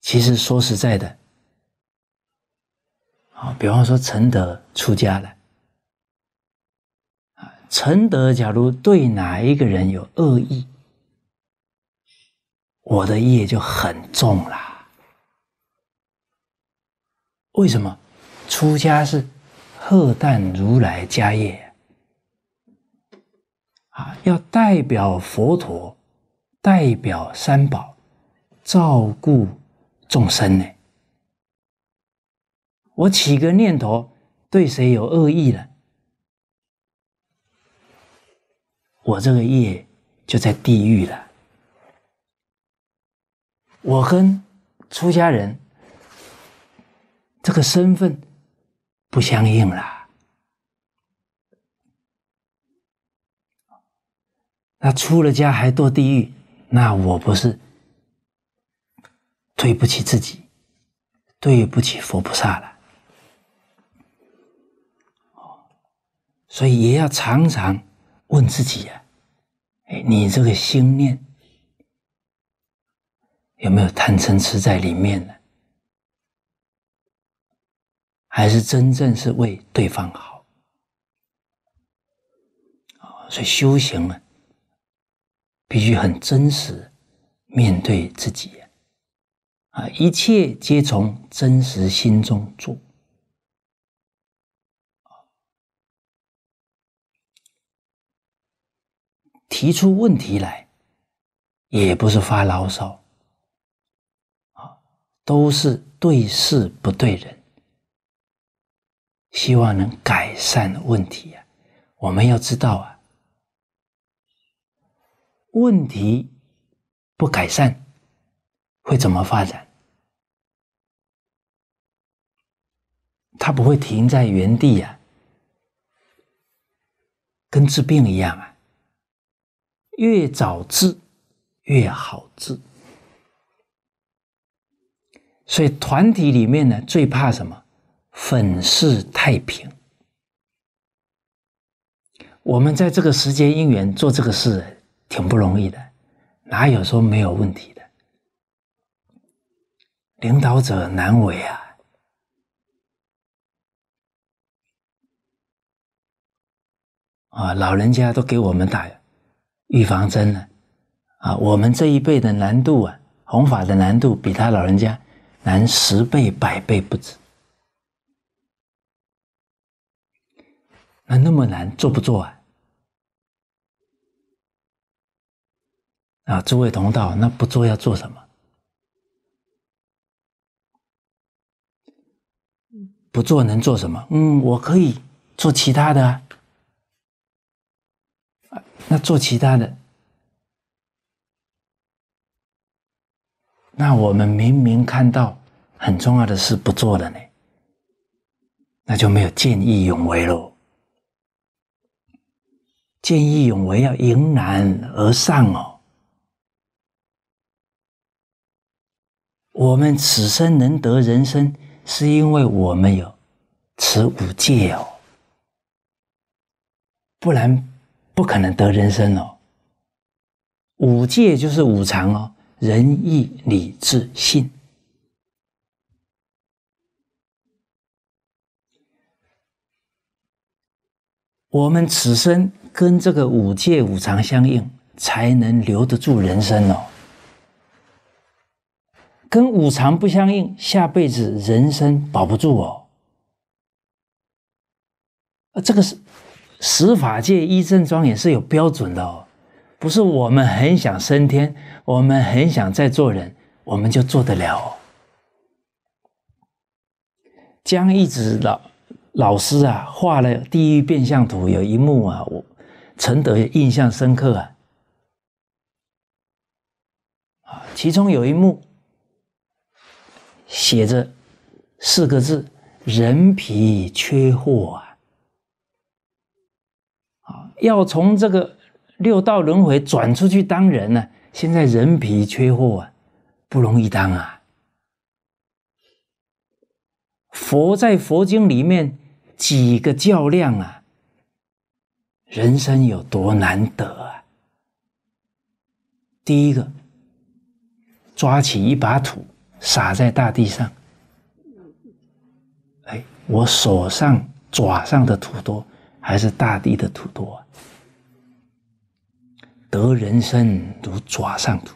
其实说实在的，啊，比方说承德出家了。承德，假如对哪一个人有恶意，我的业就很重啦。为什么？出家是贺担如来家业啊，要代表佛陀，代表三宝，照顾众生呢？我起个念头，对谁有恶意了？我这个业就在地狱了。我跟出家人这个身份不相应了。那出了家还堕地狱，那我不是对不起自己，对不起佛菩萨了。所以也要常常。问自己呀，哎，你这个心念有没有贪嗔痴在里面呢？还是真正是为对方好？啊，所以修行呢，必须很真实面对自己啊，一切皆从真实心中做。提出问题来，也不是发牢骚，啊，都是对事不对人，希望能改善问题呀。我们要知道啊，问题不改善，会怎么发展？它不会停在原地呀，跟治病一样啊。越早治越好治，所以团体里面呢，最怕什么？粉饰太平。我们在这个时间因缘做这个事，挺不容易的，哪有说没有问题的？领导者难为啊！啊，老人家都给我们打。预防针呢？啊，我们这一辈的难度啊，弘法的难度比他老人家难十倍、百倍不止。那那么难做不做啊？啊，诸位同道，那不做要做什么？不做能做什么？嗯，我可以做其他的啊。那做其他的，那我们明明看到很重要的事不做了呢，那就没有见义勇为喽。见义勇为要迎难而上哦。我们此生能得人生，是因为我们有持五戒哦，不然。不可能得人生哦。五戒就是五常哦，仁义礼智信。我们此生跟这个五戒五常相应，才能留得住人生哦。跟五常不相应，下辈子人生保不住哦。啊，这个是。十法界一正装也是有标准的哦，不是我们很想升天，我们很想再做人，我们就做得了。江一子老老师啊，画了地狱变相图，有一幕啊，我陈德印象深刻啊，啊，其中有一幕写着四个字：人皮缺货啊。要从这个六道轮回转出去当人呢，现在人皮缺货啊，不容易当啊。佛在佛经里面几个较量啊，人生有多难得啊？第一个，抓起一把土撒在大地上，哎，我手上爪上的土多还是大地的土多？啊？得人生如爪上土，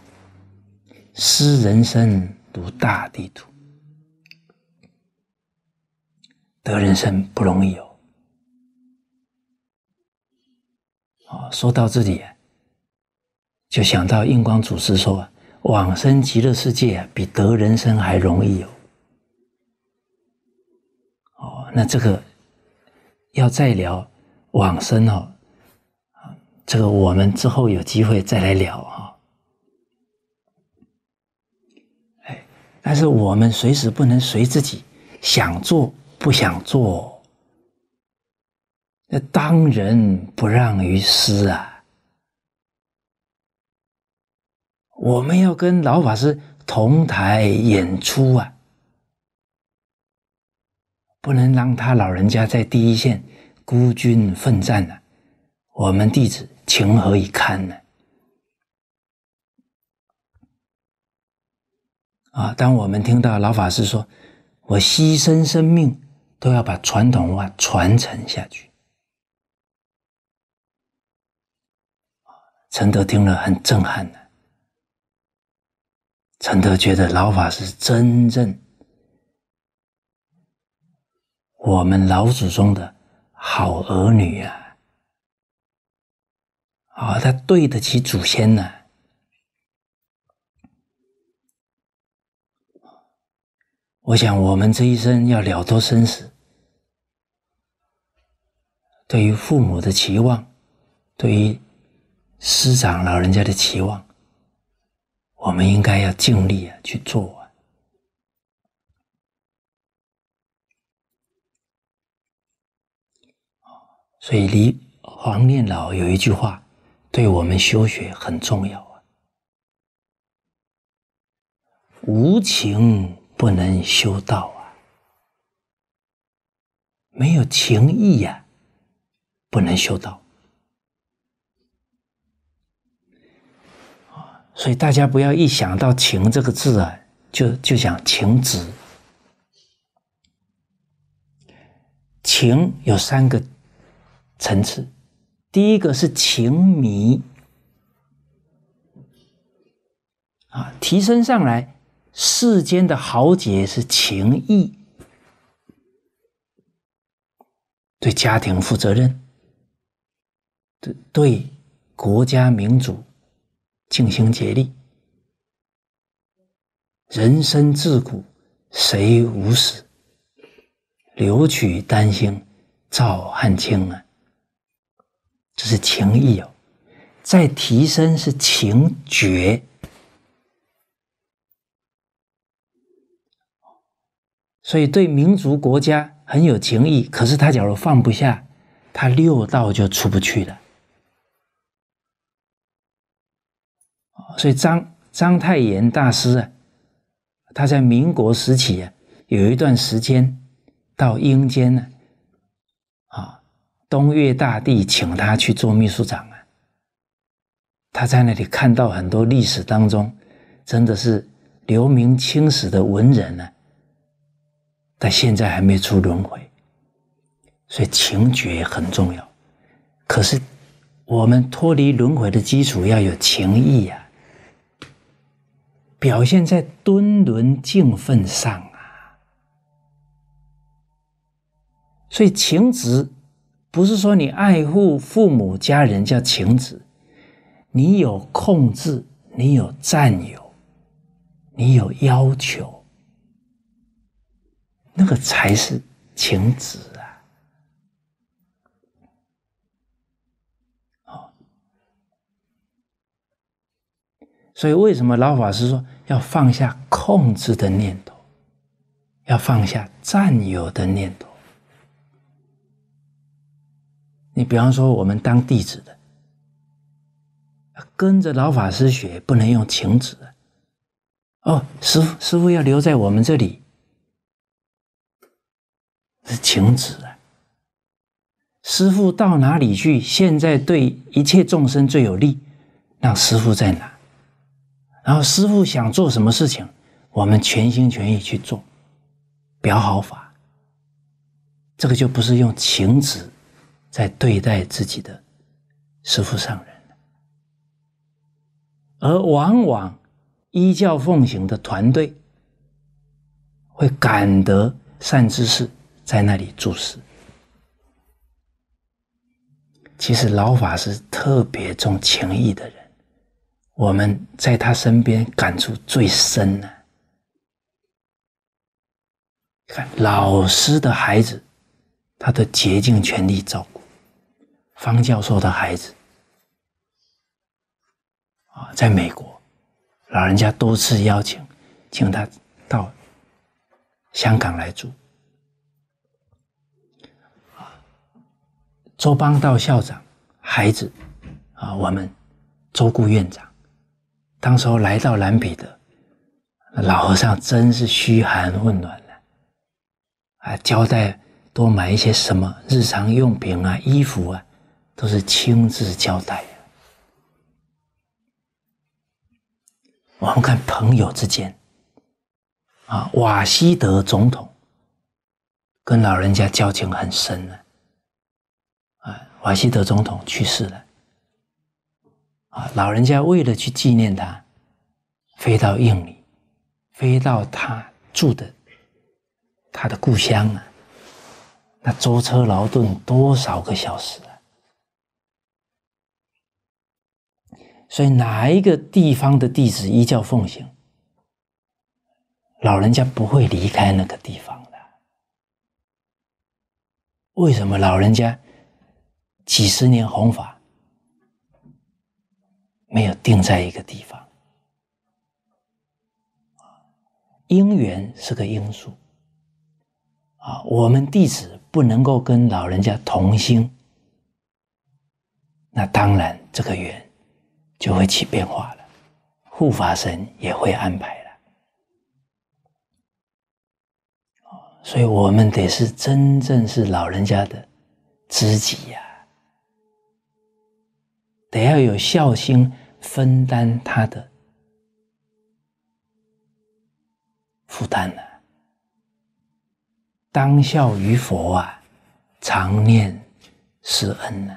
失人生如大地土。得人生不容易哦。哦，说到这里，就想到印光祖师说，往生极乐世界比得人生还容易哦，那这个要再聊往生哦。这个我们之后有机会再来聊啊，哎，但是我们随时不能随自己想做不想做，那当仁不让于师啊，我们要跟老法师同台演出啊，不能让他老人家在第一线孤军奋战啊，我们弟子。情何以堪呢？啊，当我们听到老法师说：“我牺牲生命都要把传统文化传承下去。”陈德听了很震撼的。陈德觉得老法师真正我们老祖宗的好儿女啊。啊，他对得起祖先呢。我想，我们这一生要了脱生死，对于父母的期望，对于师长老人家的期望，我们应该要尽力啊去做完。所以，离黄念老有一句话。对我们修学很重要啊，无情不能修道啊，没有情义呀，不能修道所以大家不要一想到“情”这个字啊，就就想情执，情有三个层次。第一个是情迷啊，提升上来，世间的豪杰是情义，对家庭负责任，对对国家民族尽心竭力。人生自古谁无死，留取丹心照汗青啊。这是情谊哦，在提升是情觉，所以对民族国家很有情义。可是他假如放不下，他六道就出不去了。所以张张太炎大师啊，他在民国时期啊，有一段时间到阴间呢。东岳大帝请他去做秘书长啊，他在那里看到很多历史当中，真的是留名青史的文人呢，但现在还没出轮回，所以情觉很重要。可是我们脱离轮回的基础要有情义啊，表现在敦伦敬奋上啊，所以情值。不是说你爱护父母家人叫情子，你有控制，你有占有，你有要求，那个才是情子啊！好，所以为什么老法师说要放下控制的念头，要放下占有的念头？你比方说，我们当弟子的，跟着老法师学，不能用情旨。哦，师傅，师傅要留在我们这里，是情旨啊。师傅到哪里去？现在对一切众生最有利，让师傅在哪？然后师傅想做什么事情，我们全心全意去做，表好法。这个就不是用情旨在对待自己的师父上人而往往依教奉行的团队，会感得善知识在那里注视。其实老法师特别重情义的人，我们在他身边感触最深呢。看老师的孩子，他都竭尽全力照顾。方教授的孩子，啊，在美国，老人家多次邀请，请他到香港来住。啊，周邦道校长，孩子，啊，我们周顾院长，当时候来到兰比的老和尚，真是嘘寒问暖了，啊，交代多买一些什么日常用品啊，衣服啊。都是亲自交代。我们看朋友之间，啊，瓦西德总统跟老人家交情很深呢。啊，瓦西德总统去世了，啊，老人家为了去纪念他，飞到印尼，飞到他住的他的故乡啊，那舟车劳顿多少个小时？所以，哪一个地方的弟子依教奉行，老人家不会离开那个地方的。为什么老人家几十年弘法没有定在一个地方？因缘是个因素。啊，我们弟子不能够跟老人家同心，那当然这个缘。就会起变化了，护法神也会安排了，哦，所以我们得是真正是老人家的知己呀，得要有孝心分担他的负担呢，当孝于佛啊，常念施恩呢。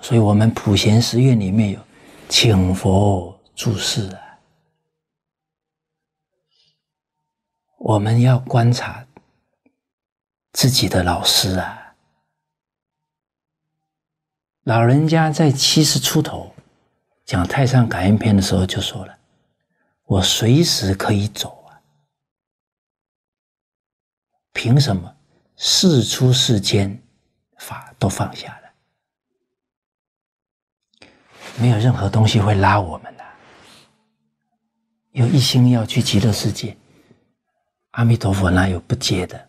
所以，我们普贤十愿里面有，请佛注世啊。我们要观察自己的老师啊。老人家在七十出头讲《太上感应篇》的时候就说了：“我随时可以走啊，凭什么？事出世间，法都放下。”没有任何东西会拉我们呐，又一心要去极乐世界，阿弥陀佛哪有不接的？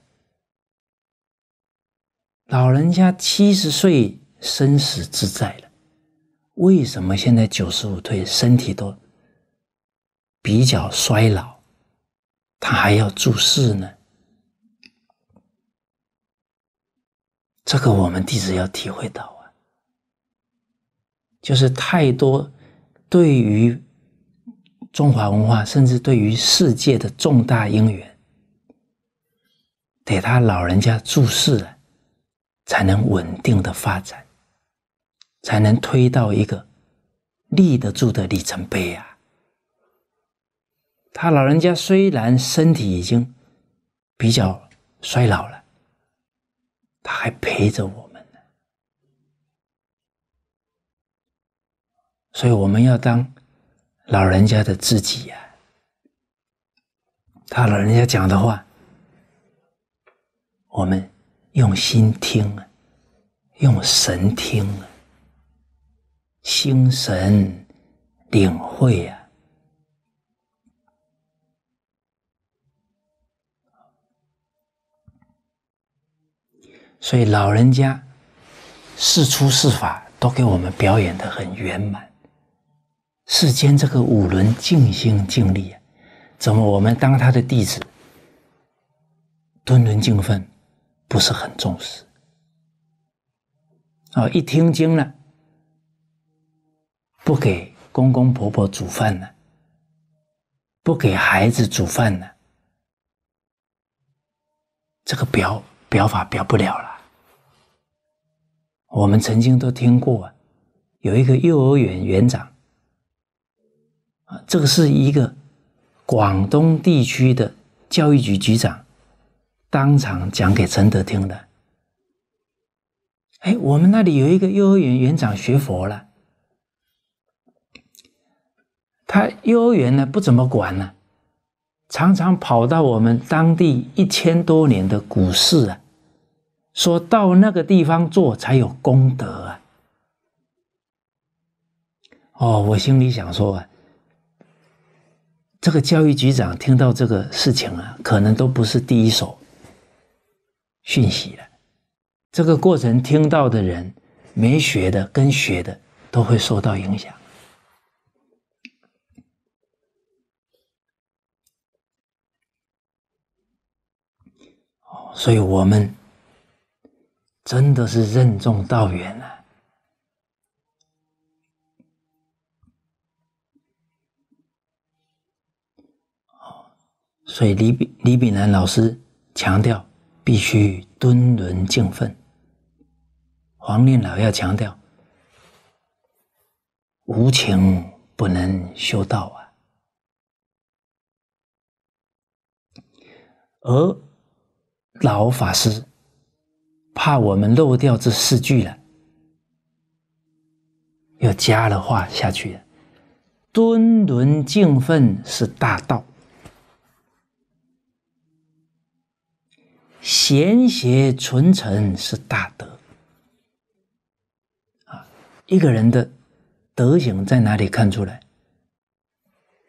老人家七十岁生死自在了，为什么现在九十五岁身体都比较衰老，他还要住世呢？这个我们弟子要体会到。就是太多对于中华文化，甚至对于世界的重大因缘，得他老人家注视了，才能稳定的发展，才能推到一个立得住的里程碑啊！他老人家虽然身体已经比较衰老了，他还陪着我。所以我们要当老人家的知己呀，他老人家讲的话，我们用心听，用神听，心神领会啊。所以老人家是出是法，都给我们表演的很圆满。世间这个五伦尽心尽力，怎么我们当他的弟子，敦伦敬分不是很重视？哦，一听经了，不给公公婆婆煮饭了，不给孩子煮饭了，这个表表法表不了了。我们曾经都听过，有一个幼儿园园长。这个是一个广东地区的教育局局长，当场讲给陈德听的。哎，我们那里有一个幼儿园园长学佛了，他幼儿园呢不怎么管呢，常常跑到我们当地一千多年的古寺啊，说到那个地方做才有功德啊。哦，我心里想说。啊，这个教育局长听到这个事情啊，可能都不是第一手讯息了。这个过程听到的人，没学的跟学的都会受到影响。哦，所以我们真的是任重道远啊。所以李李炳南老师强调，必须敦伦敬奋。黄念老要强调，无情不能修道啊。而老法师怕我们漏掉这四句了，又加了话下去了：敦伦敬奋是大道。贤邪纯诚是大德啊！一个人的德行在哪里看出来？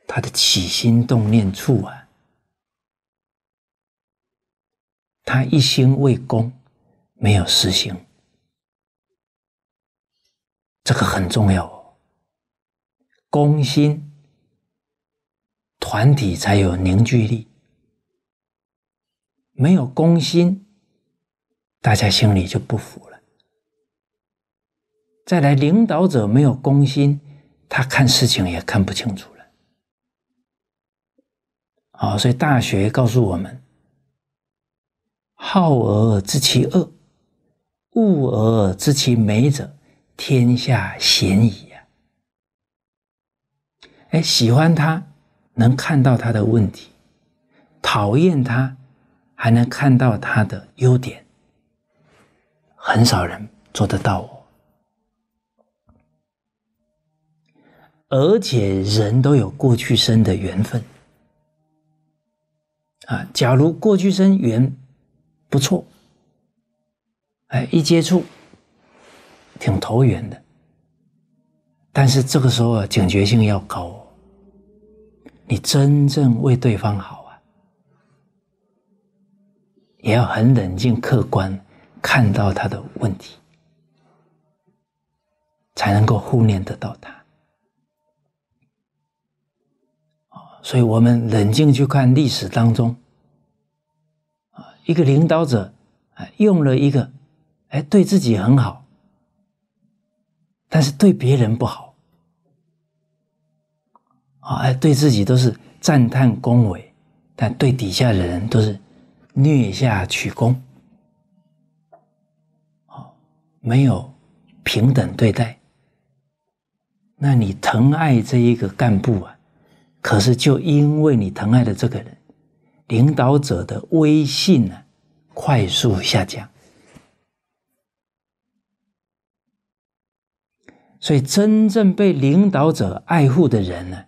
他的起心动念处啊，他一心为公，没有私心，这个很重要哦。公心团体才有凝聚力。没有公心，大家心里就不服了。再来，领导者没有公心，他看事情也看不清楚了。好，所以《大学》告诉我们：“好而知其恶，恶而知其美者，天下鲜矣。”呀，哎，喜欢他，能看到他的问题；讨厌他。还能看到他的优点，很少人做得到哦。而且人都有过去生的缘分啊，假如过去生缘不错，哎，一接触挺投缘的，但是这个时候警觉性要高哦，你真正为对方好。也要很冷静、客观看到他的问题，才能够忽略得到他。所以我们冷静去看历史当中，啊，一个领导者，哎，用了一个，哎，对自己很好，但是对别人不好。啊，哎，对自己都是赞叹恭维，但对底下的人都是。虐下取功，哦，没有平等对待。那你疼爱这一个干部啊，可是就因为你疼爱的这个人，领导者的威信呢，快速下降。所以，真正被领导者爱护的人呢，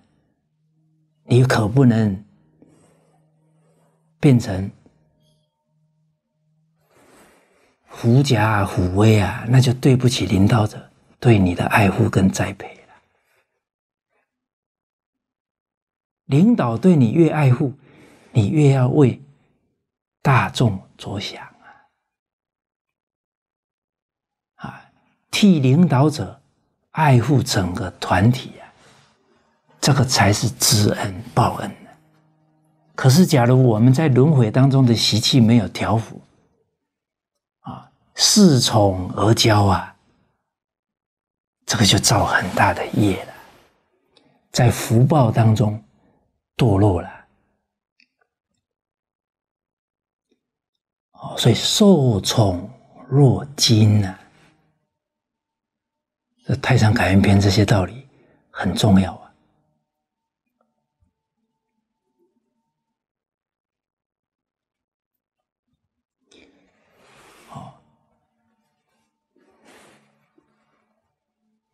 你可不能变成。狐假虎威啊，那就对不起领导者对你的爱护跟栽培了。领导对你越爱护，你越要为大众着想啊！啊，替领导者爱护整个团体啊，这个才是知恩报恩可是，假如我们在轮回当中的习气没有调伏，恃宠而骄啊，这个就造很大的业了，在福报当中堕落了。哦，所以受宠若惊呢，这《太上感应篇》这些道理很重要。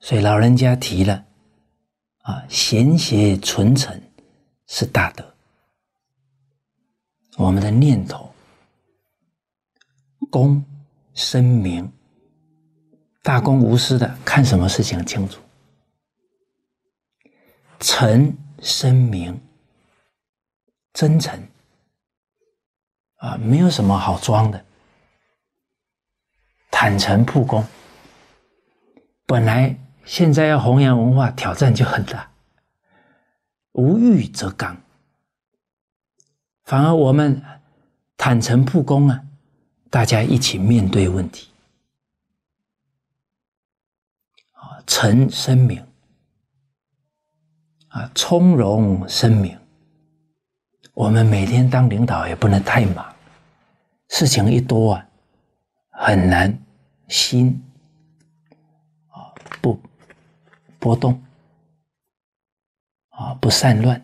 所以老人家提了，啊，贤邪纯诚是大德。我们的念头，公深明，大公无私的看什么事情清楚，诚深明，真诚，啊，没有什么好装的，坦诚布公，本来。现在要弘扬文化，挑战就很大。无欲则刚，反而我们坦诚布公啊，大家一起面对问题。啊，诚声明啊，从容声明。我们每天当领导也不能太忙，事情一多啊，很难心。波动，啊，不散乱，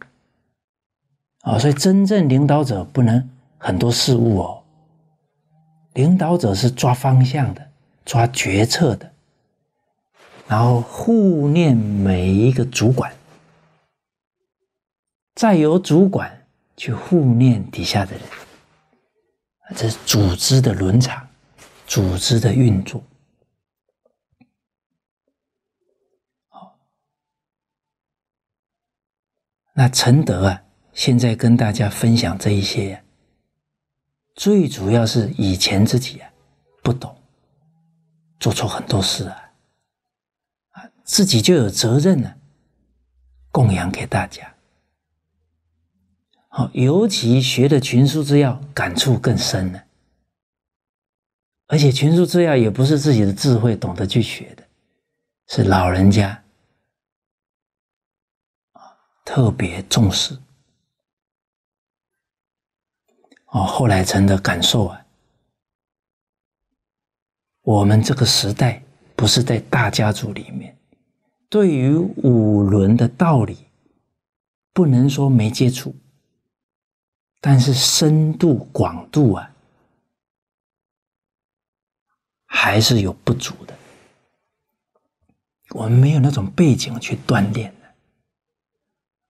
啊，所以真正领导者不能很多事物哦。领导者是抓方向的，抓决策的，然后互念每一个主管，再由主管去互念底下的人，这是组织的轮场，组织的运作。那陈德啊，现在跟大家分享这一些，最主要是以前自己啊不懂，做错很多事啊，啊自己就有责任呢，供养给大家。好，尤其学的群书之要，感触更深呢。而且群书之要也不是自己的智慧懂得去学的，是老人家。特别重视哦，后来真的感受啊，我们这个时代不是在大家族里面，对于五伦的道理，不能说没接触，但是深度广度啊，还是有不足的。我们没有那种背景去锻炼。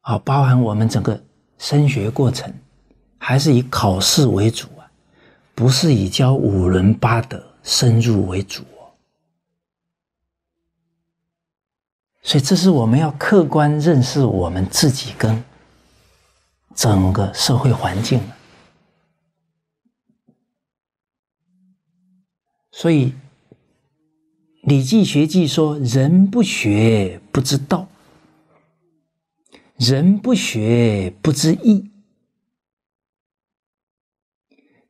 啊，包含我们整个升学过程，还是以考试为主啊？不是以教五伦八德深入为主哦。所以，这是我们要客观认识我们自己跟整个社会环境。所以，《礼记·学记》说：“人不学，不知道。”人不学不知义。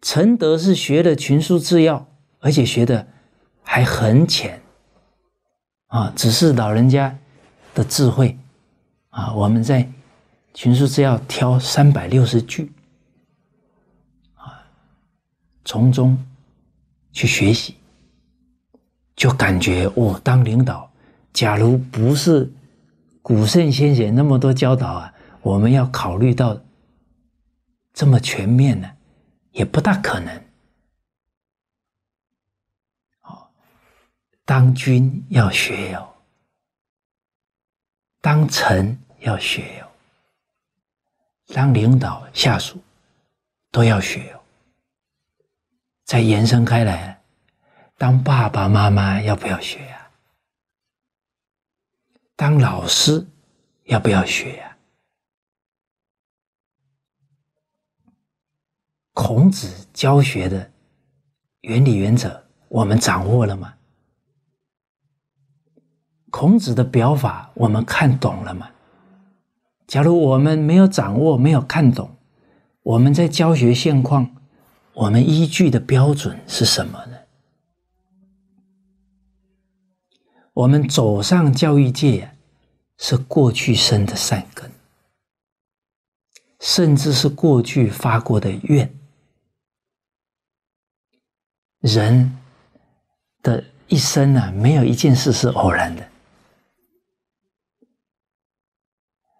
陈德是学的群书治要，而且学的还很浅啊。只是老人家的智慧啊。我们在群书治要挑三百六十句啊，从中去学习，就感觉我当领导，假如不是。古圣先贤那么多教导啊，我们要考虑到这么全面呢，也不大可能。哦，当君要学哟，当臣要学哟，当领导下属都要学哟。再延伸开来，当爸爸妈妈要不要学呀？当老师要不要学呀？孔子教学的原理原则，我们掌握了吗？孔子的表法，我们看懂了吗？假如我们没有掌握、没有看懂，我们在教学现况，我们依据的标准是什么？我们走上教育界，是过去生的善根，甚至是过去发过的愿。人的一生呢，没有一件事是偶然的，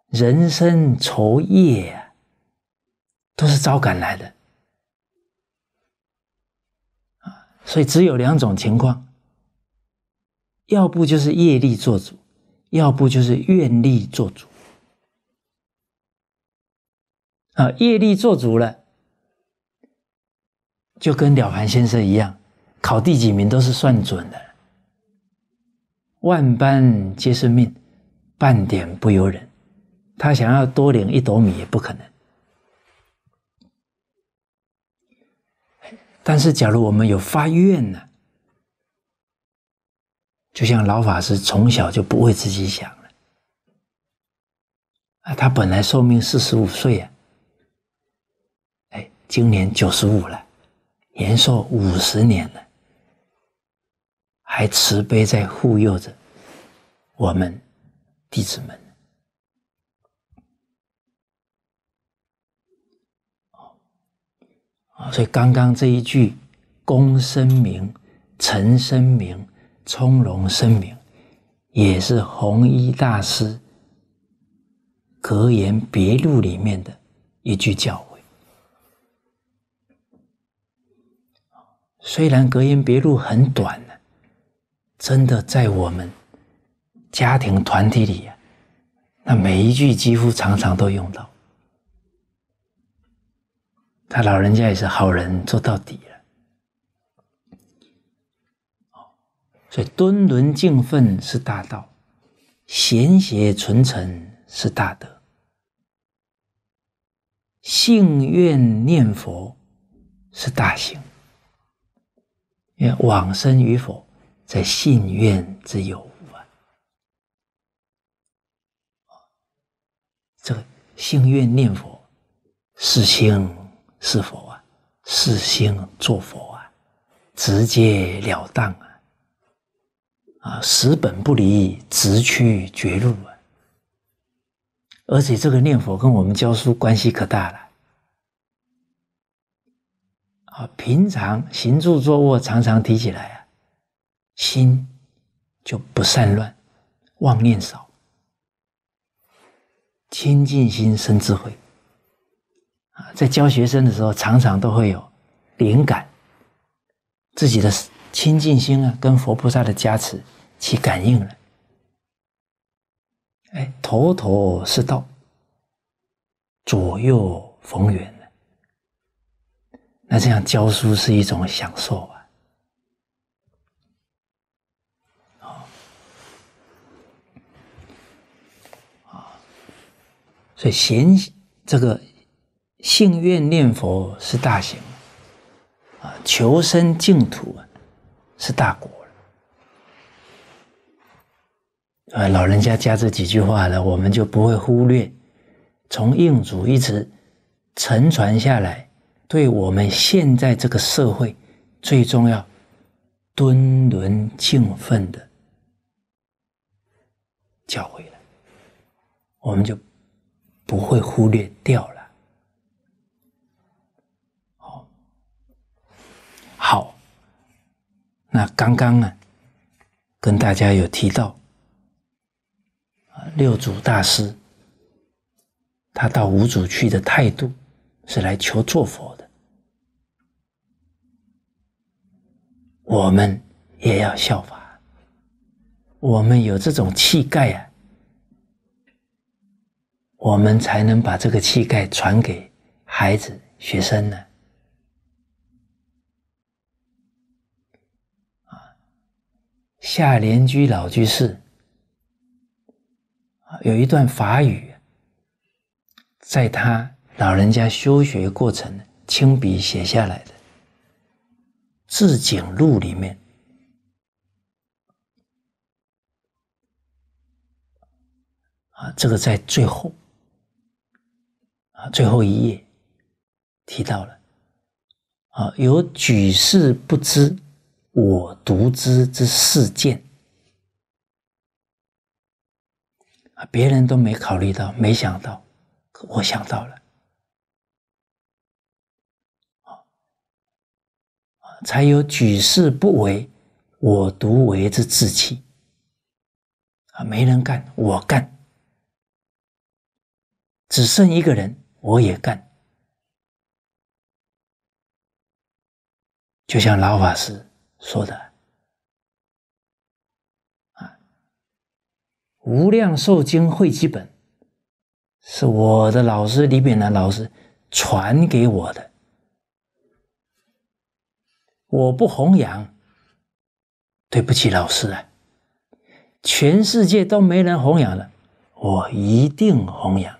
人生愁业都是招赶来的啊！所以只有两种情况。要不就是业力做主，要不就是愿力做主。啊，业力做主了，就跟了凡先生一样，考第几名都是算准的。万般皆是命，半点不由人。他想要多领一斗米也不可能。但是，假如我们有发愿呢？就像老法师从小就不会自己想了啊！他本来寿命四十五岁啊，哎，今年九十五了，延寿五十年了，还慈悲在护佑着我们弟子们。哦，所以刚刚这一句“公生明，臣生明”。从容生明，也是弘一大师《格言别录》里面的一句教诲。虽然《格言别录》很短呢，真的在我们家庭团体里啊，那每一句几乎常常都用到。他老人家也是好人，做到底了。所以敦伦敬奋是大道，贤邪纯诚是大德，信愿念佛是大行。愿往生与否，在信愿之有无啊！这个信愿念佛是心是佛啊，是心做佛啊，直截了当。啊，十本不离，直趋绝路啊！而且这个念佛跟我们教书关系可大了啊。平常行住坐卧，常常提起来啊，心就不散乱，妄念少，清净心生智慧啊。在教学生的时候，常常都会有灵感，自己的。清净心啊，跟佛菩萨的加持去感应了，哎，头头是道，左右逢源那这样教书是一种享受啊，啊，所以行这个信愿念佛是大行啊，求生净土啊。是大国了，啊，老人家加这几句话呢，我们就不会忽略，从印祖一直承传下来，对我们现在这个社会最重要、敦伦敬奋的教诲了，我们就不会忽略掉了。好，好。那刚刚啊，跟大家有提到六祖大师他到五祖去的态度是来求做佛的，我们也要效法。我们有这种气概啊，我们才能把这个气概传给孩子、学生呢。夏莲居老居士有一段法语，在他老人家修学过程亲笔写下来的《治警录》里面啊，这个在最后啊最后一页提到了啊，有举世不知。我独知之事件啊，别人都没考虑到，没想到，我想到了，才有举世不为，我独为之志气啊，没人干，我干，只剩一个人，我也干，就像老法师。说的啊，《无量寿经汇集本》是我的老师李炳南老师传给我的，我不弘扬，对不起老师啊！全世界都没人弘扬了，我一定弘扬。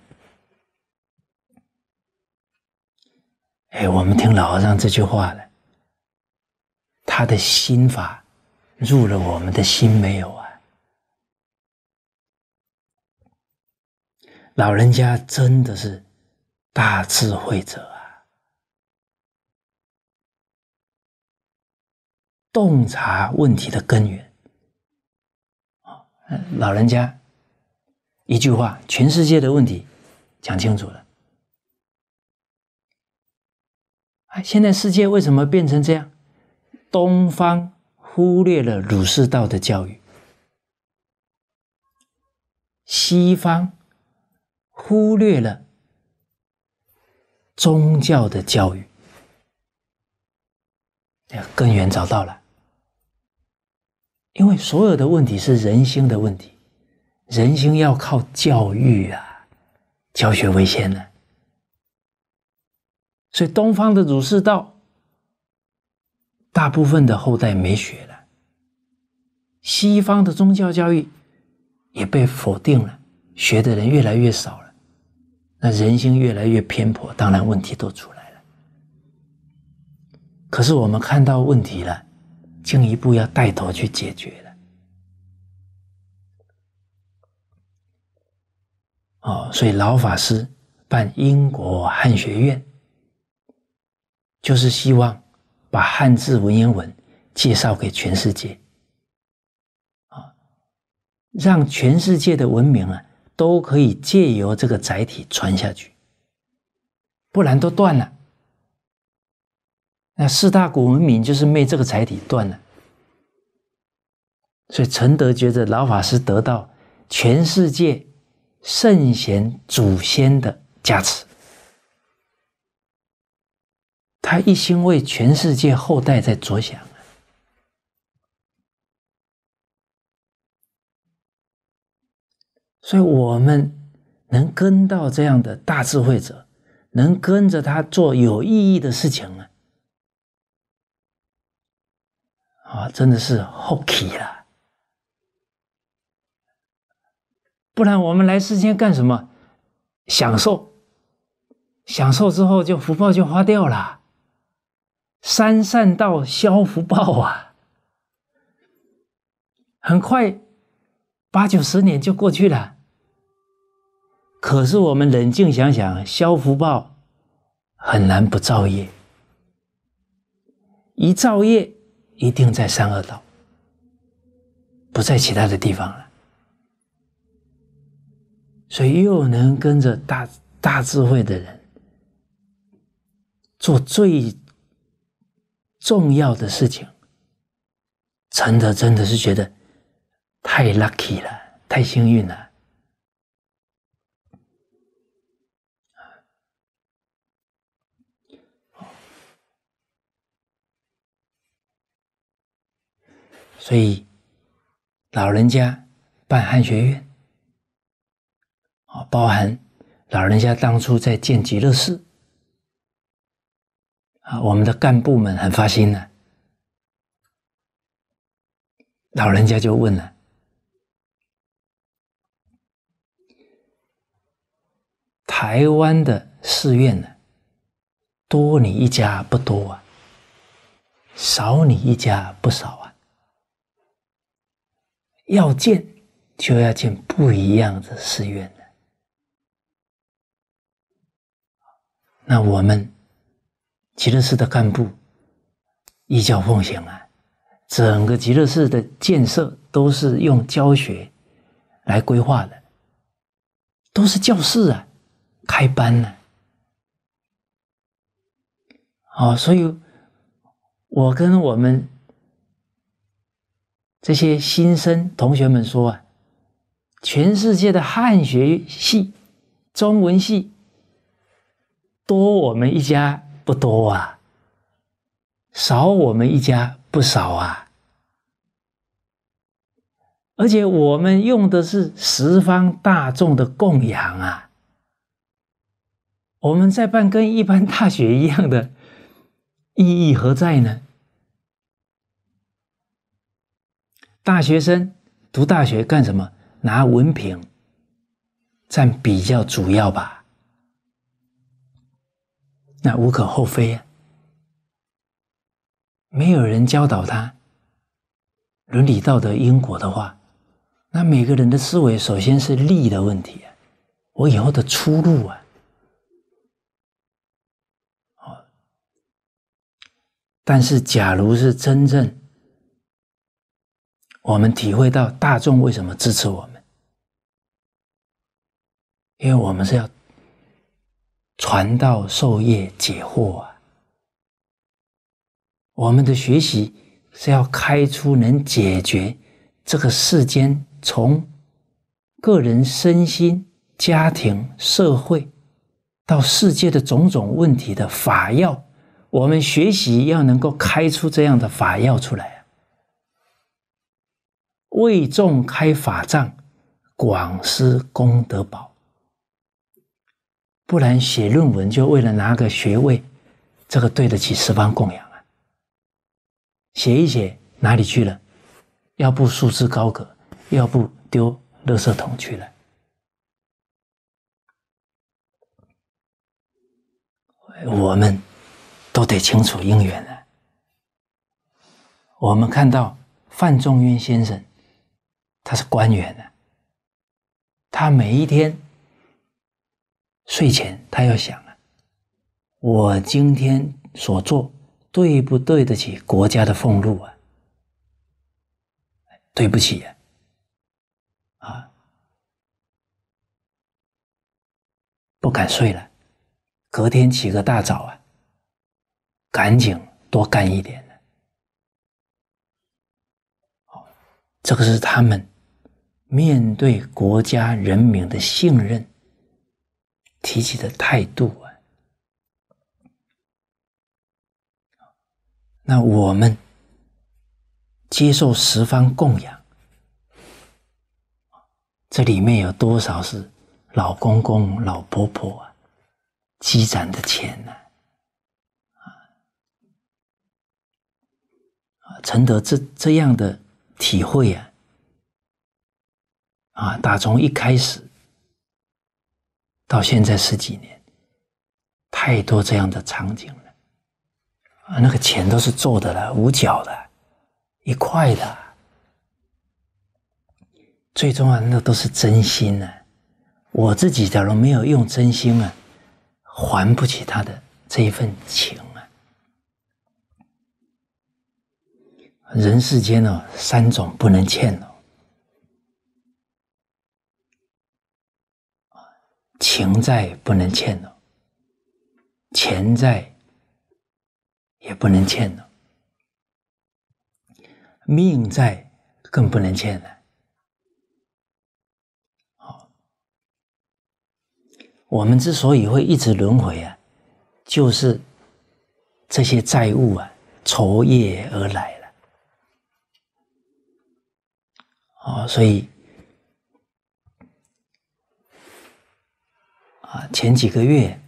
哎，我们听老和尚这句话了。他的心法入了我们的心没有啊？老人家真的是大智慧者啊，洞察问题的根源。啊，老人家一句话，全世界的问题讲清楚了。现在世界为什么变成这样？东方忽略了儒释道的教育，西方忽略了宗教的教育。根源找到了，因为所有的问题是人心的问题，人心要靠教育啊，教学为先呢。所以东方的儒释道。大部分的后代没学了，西方的宗教教育也被否定了，学的人越来越少了，那人心越来越偏颇，当然问题都出来了。可是我们看到问题了，进一步要带头去解决了。哦，所以老法师办英国汉学院，就是希望。把汉字文言文介绍给全世界，啊，让全世界的文明啊都可以借由这个载体传下去，不然都断了。那四大古文明就是没这个载体断了。所以陈德觉得老法师得到全世界圣贤祖先的加持。他一心为全世界后代在着想啊，所以我们能跟到这样的大智慧者，能跟着他做有意义的事情呢，啊，真的是后起啦。不然我们来世间干什么？享受，享受之后就福报就花掉了。三善道消福报啊，很快八九十年就过去了。可是我们冷静想想，消福报很难不造业，一造业一定在三恶道，不在其他的地方了。所以，又能跟着大大智慧的人做最。重要的事情，陈德真的是觉得太 lucky 了，太幸运了。所以，老人家办汉学院，啊，包含老人家当初在建极乐寺。啊，我们的干部们很发心呢。老人家就问了：“台湾的寺院呢，多你一家不多啊，少你一家不少啊。要建就要建不一样的寺院呢。那我们。”极乐寺的干部，一教奉行啊，整个极乐寺的建设都是用教学来规划的，都是教室啊，开班呢。好，所以我跟我们这些新生同学们说啊，全世界的汉学系、中文系，多我们一家。不多啊，少我们一家不少啊，而且我们用的是十方大众的供养啊，我们在办跟一般大学一样的，意义何在呢？大学生读大学干什么？拿文凭，占比较主要吧。那无可厚非呀，没有人教导他伦理道德因果的话，那每个人的思维首先是利的问题啊，我以后的出路啊，但是，假如是真正我们体会到大众为什么支持我们，因为我们是要。传道授业解惑啊！我们的学习是要开出能解决这个世间从个人身心、家庭、社会到世界的种种问题的法药。我们学习要能够开出这样的法药出来啊！为众开法藏，广施功德宝。不然写论文就为了拿个学位，这个对得起十方供养啊？写一写哪里去了？要不束之高阁，要不丢垃圾桶去了。我们都得清楚因缘啊。我们看到范仲淹先生，他是官员啊，他每一天。睡前他要想啊，我今天所做对不对得起国家的俸禄啊？对不起呀，啊，不敢睡了，隔天起个大早啊，赶紧多干一点呢。这个是他们面对国家人民的信任。提起的态度啊，那我们接受十方供养，这里面有多少是老公公、老婆婆啊积攒的钱呢？啊，啊，德这这样的体会啊，啊，打从一开始。到现在十几年，太多这样的场景了。啊，那个钱都是做的了，五角的、一块的，最重要那都是真心呢。我自己假如没有用真心啊，还不起他的这一份情啊。人世间呢，三种不能欠哦。情债不能欠了，钱债也不能欠了，命债更不能欠了。好，我们之所以会一直轮回啊，就是这些债务啊，昼业而来了。哦，所以。前几个月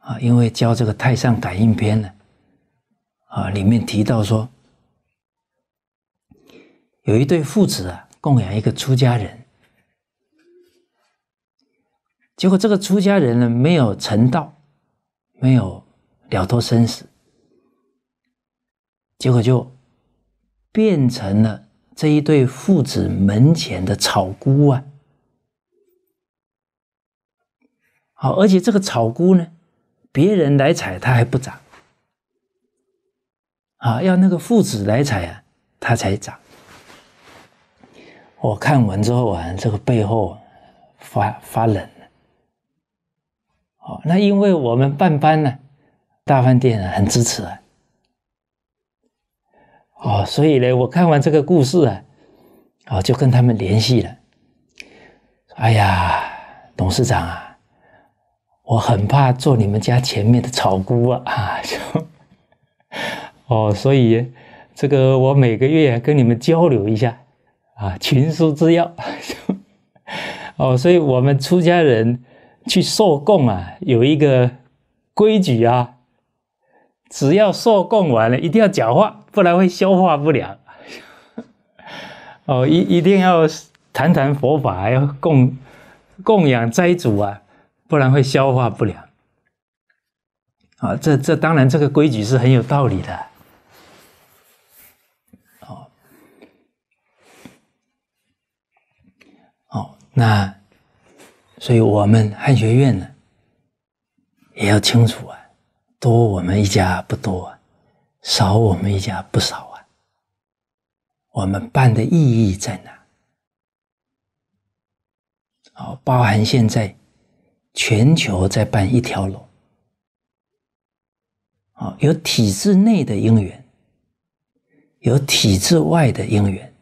啊，因为教这个《太上感应篇》呢，啊，里面提到说，有一对父子啊，供养一个出家人，结果这个出家人呢，没有成道，没有了脱生死，结果就变成了这一对父子门前的草菇啊。好，而且这个草菇呢，别人来采它还不长，啊，要那个父子来采啊，它才长。我看完之后啊，这个背后发发冷。哦，那因为我们办班呢，大饭店很支持啊，哦，所以呢，我看完这个故事啊，哦，就跟他们联系了。哎呀，董事长啊！我很怕做你们家前面的草菇啊，啊，哦，所以这个我每个月跟你们交流一下，啊，群书之要，哦，所以我们出家人去受供啊，有一个规矩啊，只要受供完了，一定要讲话，不然会消化不良，哦，一一定要谈谈佛法，要供供养斋主啊。不然会消化不良啊！这这当然，这个规矩是很有道理的。哦，好，那所以，我们汉学院呢，也要清楚啊，多我们一家不多少我们一家不少啊。我们办的意义在哪？哦，包含现在。全球在办一条龙，啊，有体制内的因缘，有体制外的因缘，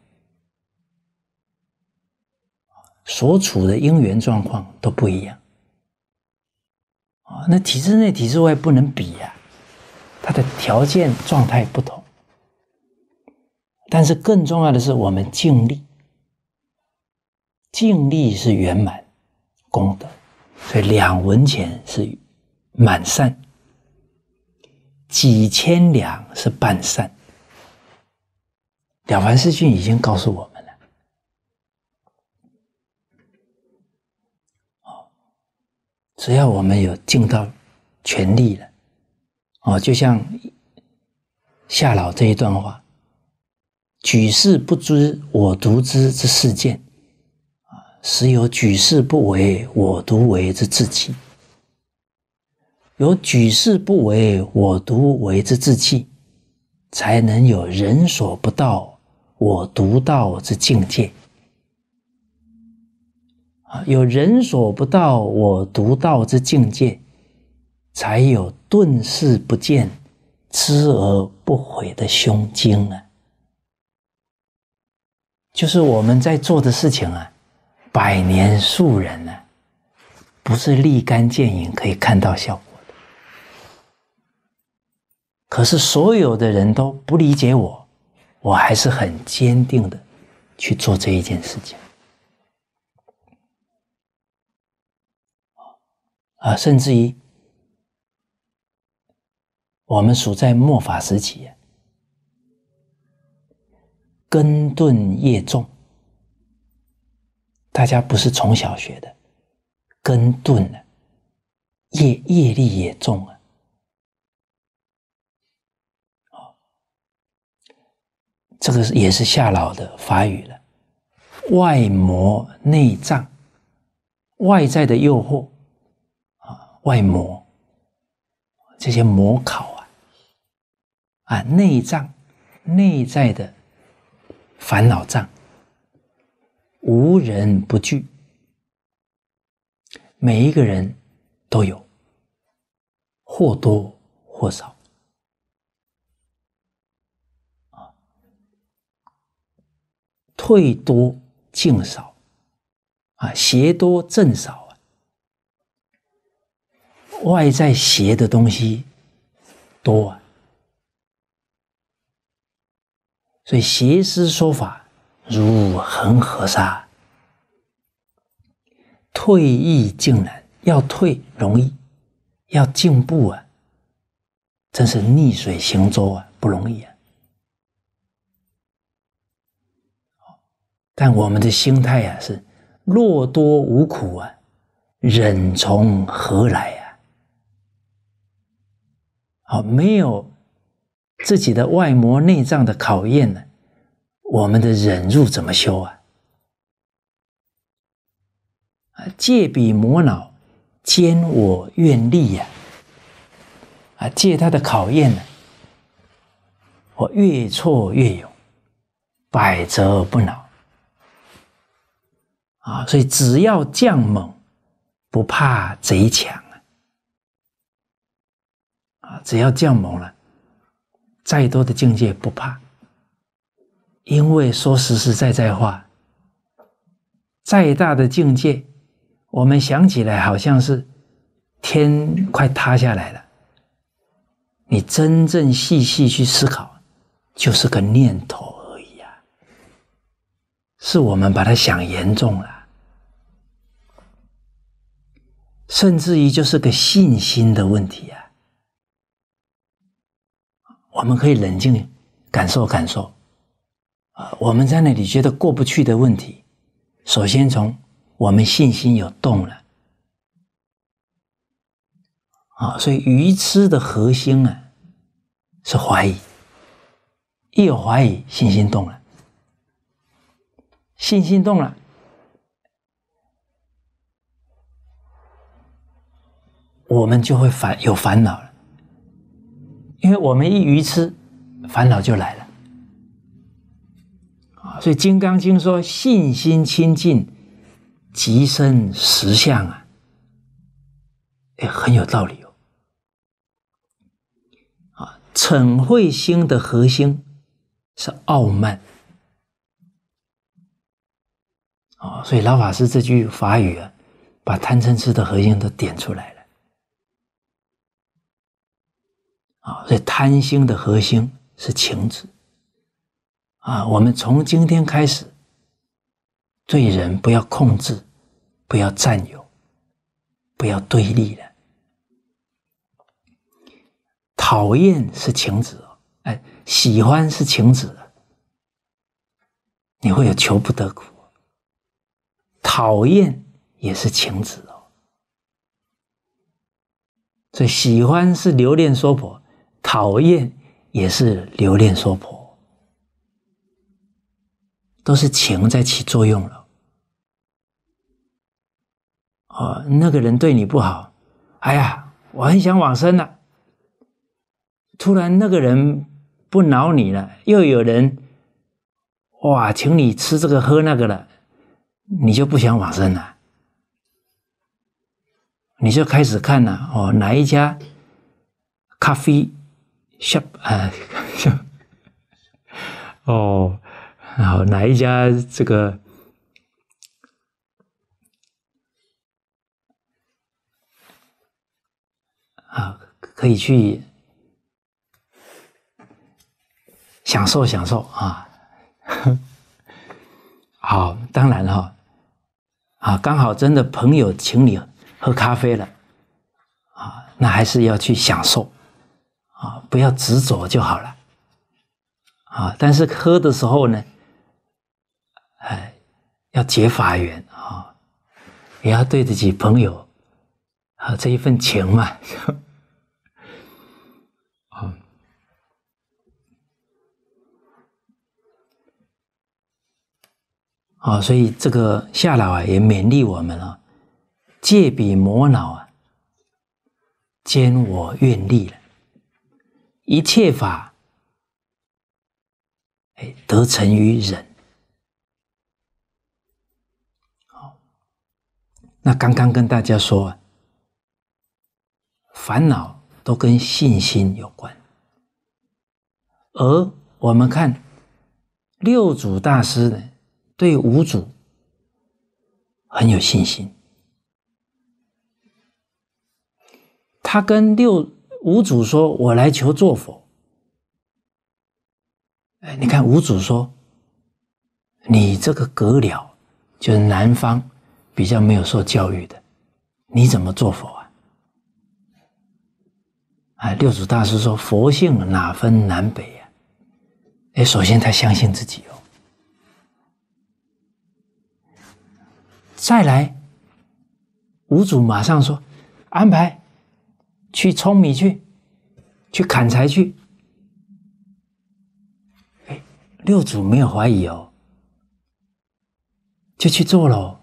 所处的因缘状况都不一样，啊，那体制内、体制外不能比呀，它的条件状态不同，但是更重要的是，我们尽力，尽力是圆满功德。所以两文钱是满善，几千两是半善，《了凡四训》已经告诉我们了。哦，只要我们有尽到全力了，哦，就像夏老这一段话：“举世不知我独知之事件。”时有举世不为我独为之志气，有举世不为我独为之志气，才能有人所不到我独到之境界啊！有人所不到我独到之境界，才有顿视不见知而不悔的胸襟啊！就是我们在做的事情啊！百年树人呢，不是立竿见影可以看到效果的。可是所有的人都不理解我，我还是很坚定的去做这一件事情。啊甚至于我们处在末法时期，根钝业重。大家不是从小学的，根钝了，业业力也重啊！这个是也是夏老的法语了，外魔内障，外在的诱惑啊，外魔，这些魔考啊，啊内障，内在的烦恼障。无人不惧，每一个人都有，或多或少啊，退多进少啊，邪多正少啊，外在邪的东西多啊，所以邪师说法。如恒河沙，退易进难，要退容易，要进步啊，真是逆水行舟啊，不容易啊。但我们的心态啊，是若多无苦啊，忍从何来呀？好，没有自己的外魔内障的考验呢。我们的忍辱怎么修啊？啊，借彼磨脑，坚我愿力呀！啊，借他的考验呢，我越挫越勇，百折不挠啊！所以只要将猛，不怕贼强啊！啊，只要将猛了，再多的境界不怕。因为说实实在在话，再大的境界，我们想起来好像是天快塌下来了。你真正细细去思考，就是个念头而已啊，是我们把它想严重了，甚至于就是个信心的问题啊。我们可以冷静感受感受。我们在那里觉得过不去的问题，首先从我们信心有动了啊，所以愚痴的核心啊是怀疑，一有怀疑，信心动了，信心动了，我们就会烦有烦恼了，因为我们一愚痴，烦恼就来了。所以《金刚经》说“信心清净，即生实相”啊，哎，很有道理哦。啊，嗔慧心的核心是傲慢。哦，所以老法师这句法语啊，把贪嗔痴的核心都点出来了。啊，所以贪心的核心是情执。啊，我们从今天开始，对人不要控制，不要占有，不要对立了。讨厌是情子，哦，哎，喜欢是情子，你会有求不得苦。讨厌也是情子哦，所以喜欢是留恋娑婆，讨厌也是留恋娑婆。都是情在起作用了。哦，那个人对你不好，哎呀，我很想往生了。突然那个人不恼你了，又有人，哇，请你吃这个喝那个了，你就不想往生了，你就开始看了哦，哪一家咖啡 shop 啊？哦。啊，哪一家这个啊，可以去享受享受啊。好，当然哈，啊，刚好真的朋友请你喝咖啡了，啊，那还是要去享受啊，不要执着就好了。啊，但是喝的时候呢。哎，要结法缘啊，也要对得起朋友，啊这一份情嘛，啊，啊，所以这个夏老啊也勉励我们了，借笔磨脑啊，兼我愿力了，一切法，哎，得成于忍。那刚刚跟大家说，烦恼都跟信心有关，而我们看六祖大师呢，对五祖很有信心，他跟六五祖说：“我来求做佛。”哎，你看五祖说：“你这个格了，就是南方。”比较没有受教育的，你怎么做佛啊？哎，六祖大师说：“佛性哪分南北呀？”哎，首先他相信自己哦。再来，五祖马上说：“安排，去舂米去，去砍柴去。”哎，六祖没有怀疑哦，就去做喽。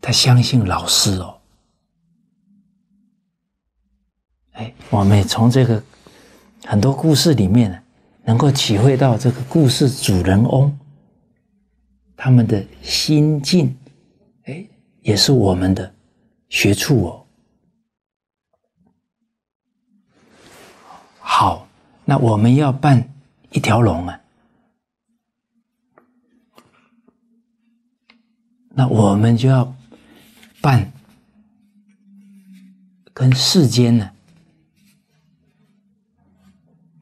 他相信老师哦，哎，我们从这个很多故事里面呢，能够体会到这个故事主人翁他们的心境，哎，也是我们的学处哦。好，那我们要办一条龙啊，那我们就要。办跟世间呢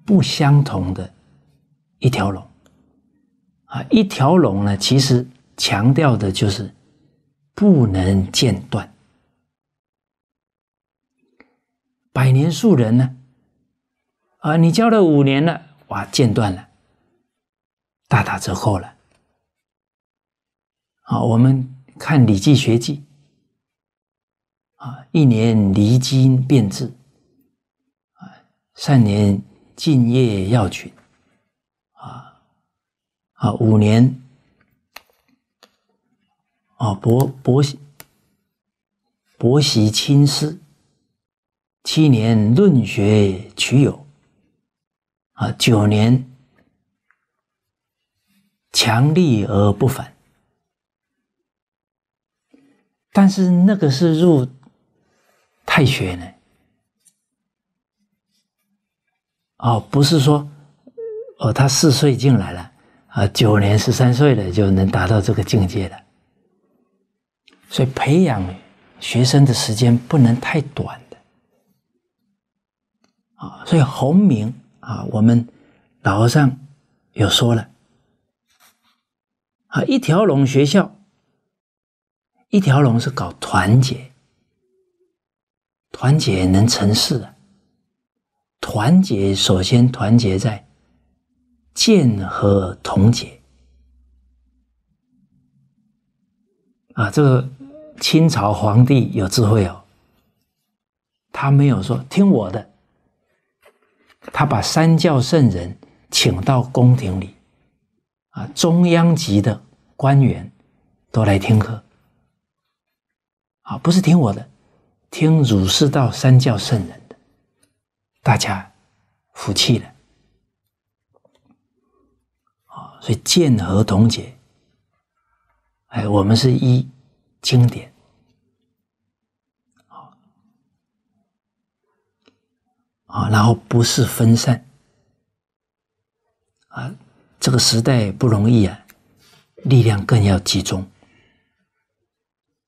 不相同的一条龙啊，一条龙呢，其实强调的就是不能间断。百年树人呢，啊，你教了五年了，哇，间断了，大打折扣了。好，我们看《礼记学记》。一年离经变质，啊，三年敬业要群，啊，啊，五年，啊，博博博习亲师，七年论学取友，啊，九年强力而不反，但是那个是入。太学呢？哦，不是说哦，他四岁进来了啊，九年十三岁的就能达到这个境界的。所以培养学生的时间不能太短的。啊，所以洪明啊，我们老和尚有说了啊，一条龙学校，一条龙是搞团结。团结能成事。团结首先团结在建和同解啊！这个清朝皇帝有智慧哦，他没有说听我的，他把三教圣人请到宫廷里啊，中央级的官员都来听课，啊，不是听我的。听儒释道三教圣人的，大家服气了啊！所以见和同解，哎，我们是一经典，啊，然后不是分散啊，这个时代不容易啊，力量更要集中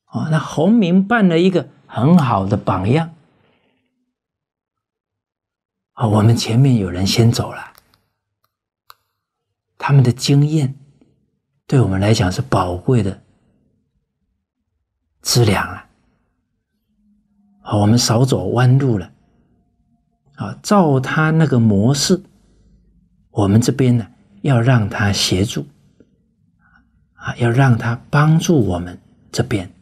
啊，那弘明办了一个。很好的榜样，啊，我们前面有人先走了，他们的经验对我们来讲是宝贵的资粮啊，我们少走弯路了，啊，照他那个模式，我们这边呢要让他协助，啊，要让他帮助我们这边。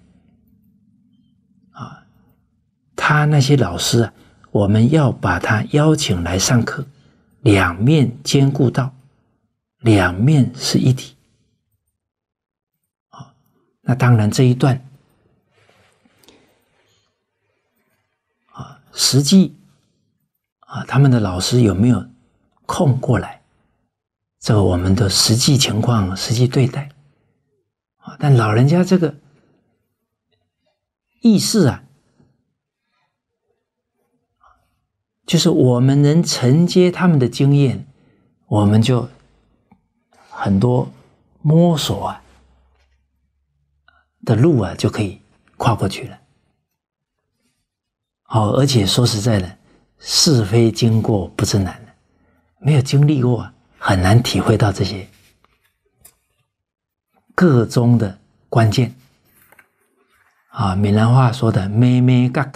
他那些老师啊，我们要把他邀请来上课，两面兼顾到，两面是一体。啊，那当然这一段，啊，实际啊，他们的老师有没有空过来？这个我们的实际情况，实际对待。啊，但老人家这个意识啊。就是我们能承接他们的经验，我们就很多摸索啊的路啊，就可以跨过去了。好，而且说实在的，是非经过不知难的，没有经历过啊，很难体会到这些个中的关键。啊，闽南话说的咩咩嘎，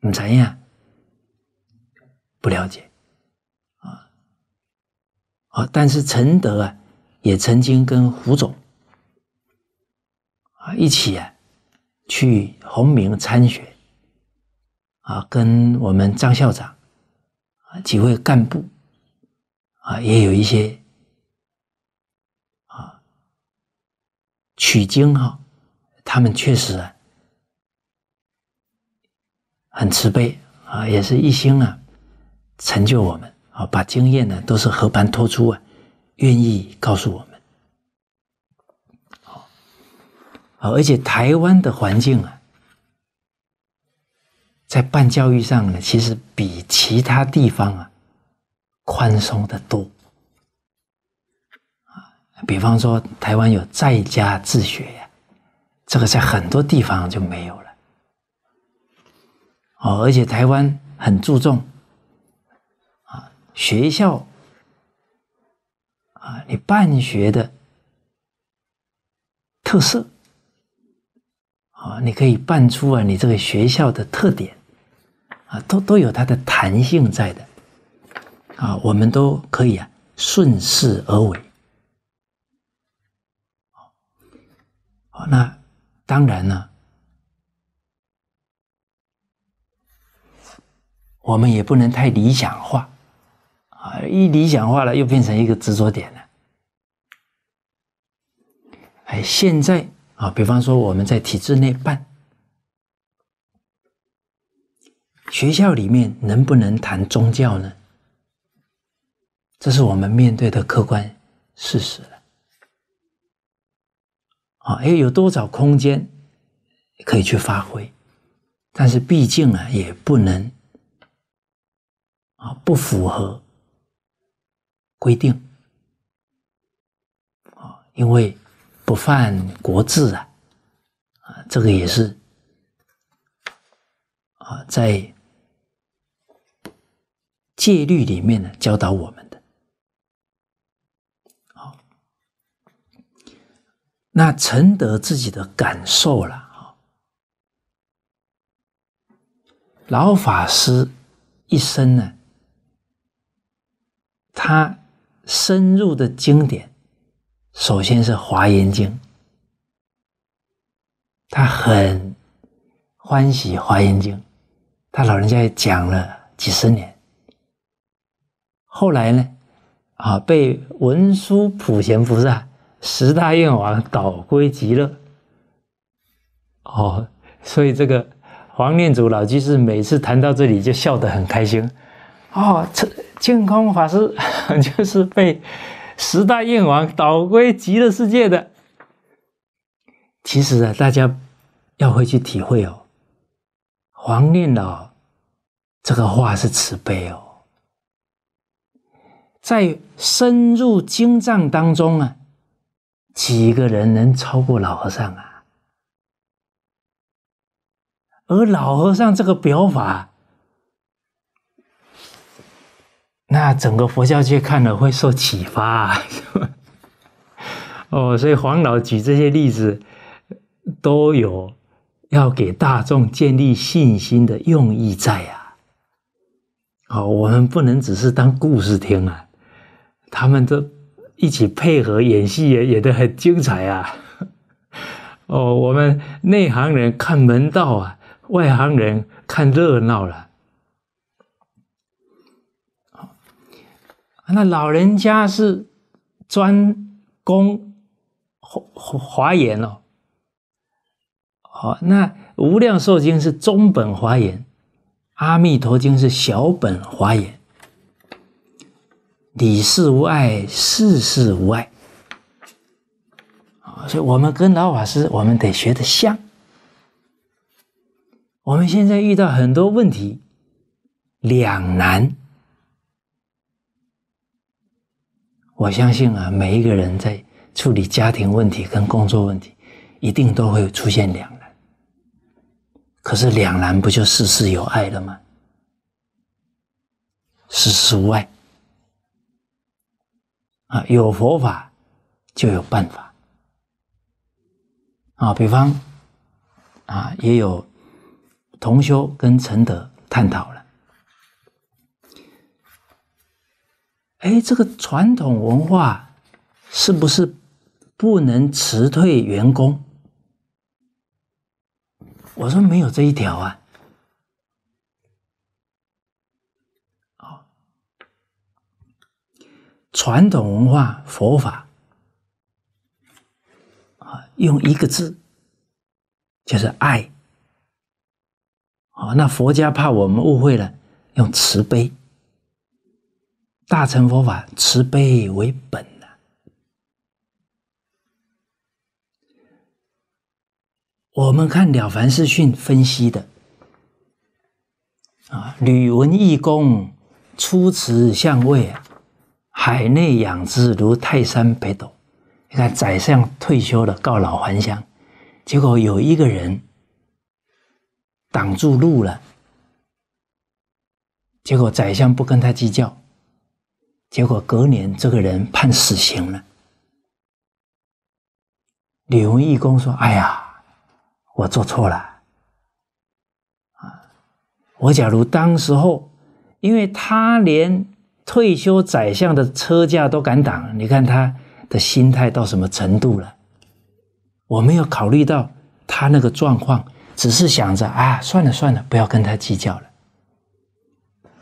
你怎样？不了解，啊啊！但是陈德啊，也曾经跟胡总啊一起啊去红明参学啊，跟我们张校长啊几位干部啊也有一些啊取经哈，他们确实啊很慈悲啊，也是一心啊。成就我们啊，把经验呢都是和盘托出啊，愿意告诉我们。好，而且台湾的环境啊，在办教育上呢，其实比其他地方啊宽松的多啊。比方说，台湾有在家自学呀，这个在很多地方就没有了。哦，而且台湾很注重。学校啊，你办学的特色啊，你可以办出啊你这个学校的特点啊，都都有它的弹性在的啊，我们都可以啊顺势而为。好，那当然呢，我们也不能太理想化。啊，一理想化了，又变成一个执着点了。哎，现在啊，比方说我们在体制内办学校里面，能不能谈宗教呢？这是我们面对的客观事实了。啊，哎，有多少空间可以去发挥？但是毕竟啊，也不能啊，不符合。规定啊，因为不犯国制啊，啊，这个也是啊，在戒律里面呢教导我们的。好，那承德自己的感受了啊。老法师一生呢，他。深入的经典，首先是《华严经》，他很欢喜《华严经》，他老人家也讲了几十年。后来呢，啊，被文殊普贤菩萨十大愿王导归极乐。哦，所以这个黄念祖老居士每次谈到这里就笑得很开心。哦，这。净空法师 就是被十大阎王导归极乐世界的。其实啊，大家要会去体会哦，黄念老这个话是慈悲哦。在深入经藏当中啊，几个人能超过老和尚啊？而老和尚这个表法。那整个佛教界看了会受启发，哦，所以黄老举这些例子，都有要给大众建立信心的用意在啊。好，我们不能只是当故事听啊。他们都一起配合演戏，也演得很精彩啊。哦，我们内行人看门道啊，外行人看热闹了。那老人家是专攻华华严哦，好，那《无量寿经》是中本华严，《阿弥陀经》是小本华严，理事无碍，事事无碍，所以我们跟老法师，我们得学的像。我们现在遇到很多问题，两难。我相信啊，每一个人在处理家庭问题跟工作问题，一定都会出现两难。可是两难不就事事有爱了吗？事事无爱啊，有佛法就有办法啊。比方啊，也有同修跟陈德探讨。哎，这个传统文化是不是不能辞退员工？我说没有这一条啊。好，传统文化佛法啊，用一个字就是爱。哦，那佛家怕我们误会了，用慈悲。大乘佛法慈悲为本呐。我们看了《凡四训》分析的啊，吕文义公出辞相位，海内仰之如泰山北斗。你看，宰相退休了，告老还乡，结果有一个人挡住路了，结果宰相不跟他计较。结果隔年，这个人判死刑了。文义公说：“哎呀，我做错了啊！我假如当时候，因为他连退休宰相的车驾都敢挡，你看他的心态到什么程度了？我没有考虑到他那个状况，只是想着啊，算了算了，不要跟他计较了。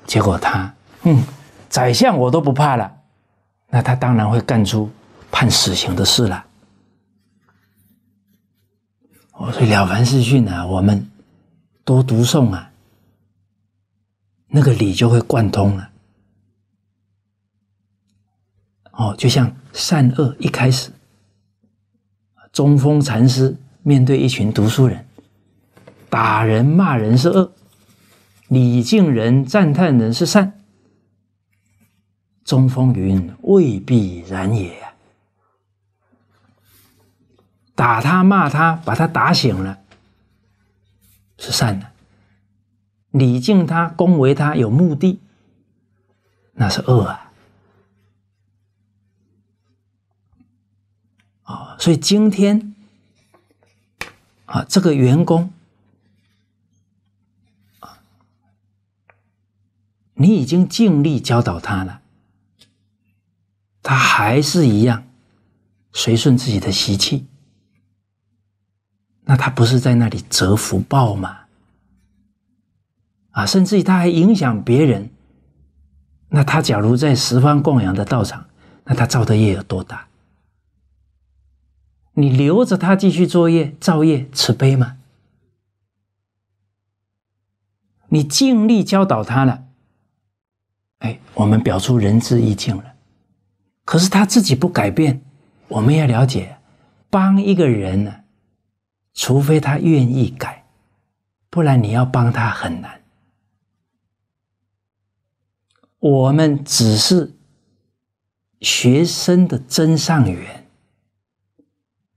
结果他，嗯。”宰相我都不怕了，那他当然会干出判死刑的事了。我说《了凡四训》啊，我们多读诵啊，那个理就会贯通了。哦，就像善恶一开始，中风禅师面对一群读书人，打人骂人是恶，礼敬人赞叹人是善。中风云未必然也，打他骂他，把他打醒了，是善的；礼敬他、恭维他有目的，那是恶啊！啊，所以今天啊，这个员工啊，你已经尽力教导他了。他还是一样随顺自己的习气，那他不是在那里折福报吗？啊，甚至于他还影响别人。那他假如在十方供养的道场，那他造的业有多大？你留着他继续作业造业，慈悲吗？你尽力教导他了，哎，我们表出仁至义尽了。可是他自己不改变，我们要了解，帮一个人呢，除非他愿意改，不然你要帮他很难。我们只是学生的真上缘，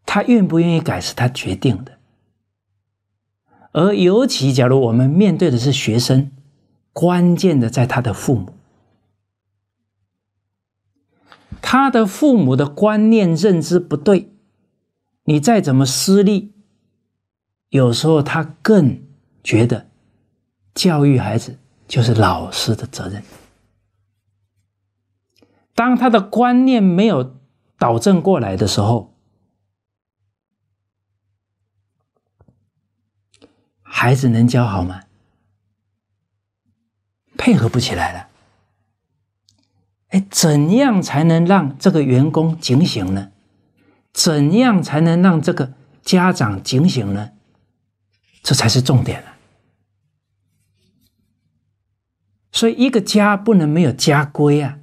他愿不愿意改是他决定的。而尤其假如我们面对的是学生，关键的在他的父母。他的父母的观念认知不对，你再怎么施力，有时候他更觉得教育孩子就是老师的责任。当他的观念没有导正过来的时候，孩子能教好吗？配合不起来了。哎，怎样才能让这个员工警醒呢？怎样才能让这个家长警醒呢？这才是重点啊！所以，一个家不能没有家规啊，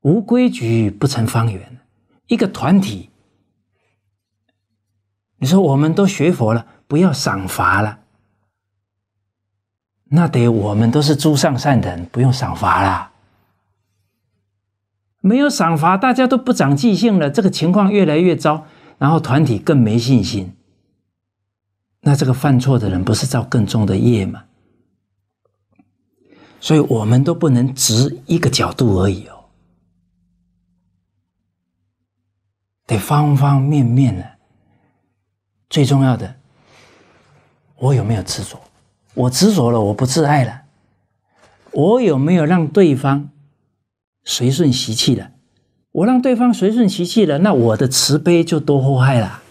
无规矩不成方圆。一个团体，你说我们都学佛了，不要赏罚了。那得我们都是诸上善人，不用赏罚啦。没有赏罚，大家都不长记性了。这个情况越来越糟，然后团体更没信心。那这个犯错的人不是造更重的业吗？所以我们都不能只一个角度而已哦，得方方面面的。最重要的，我有没有执着？我执着了，我不自爱了。我有没有让对方随顺习气了？我让对方随顺习气了，那我的慈悲就多祸害了，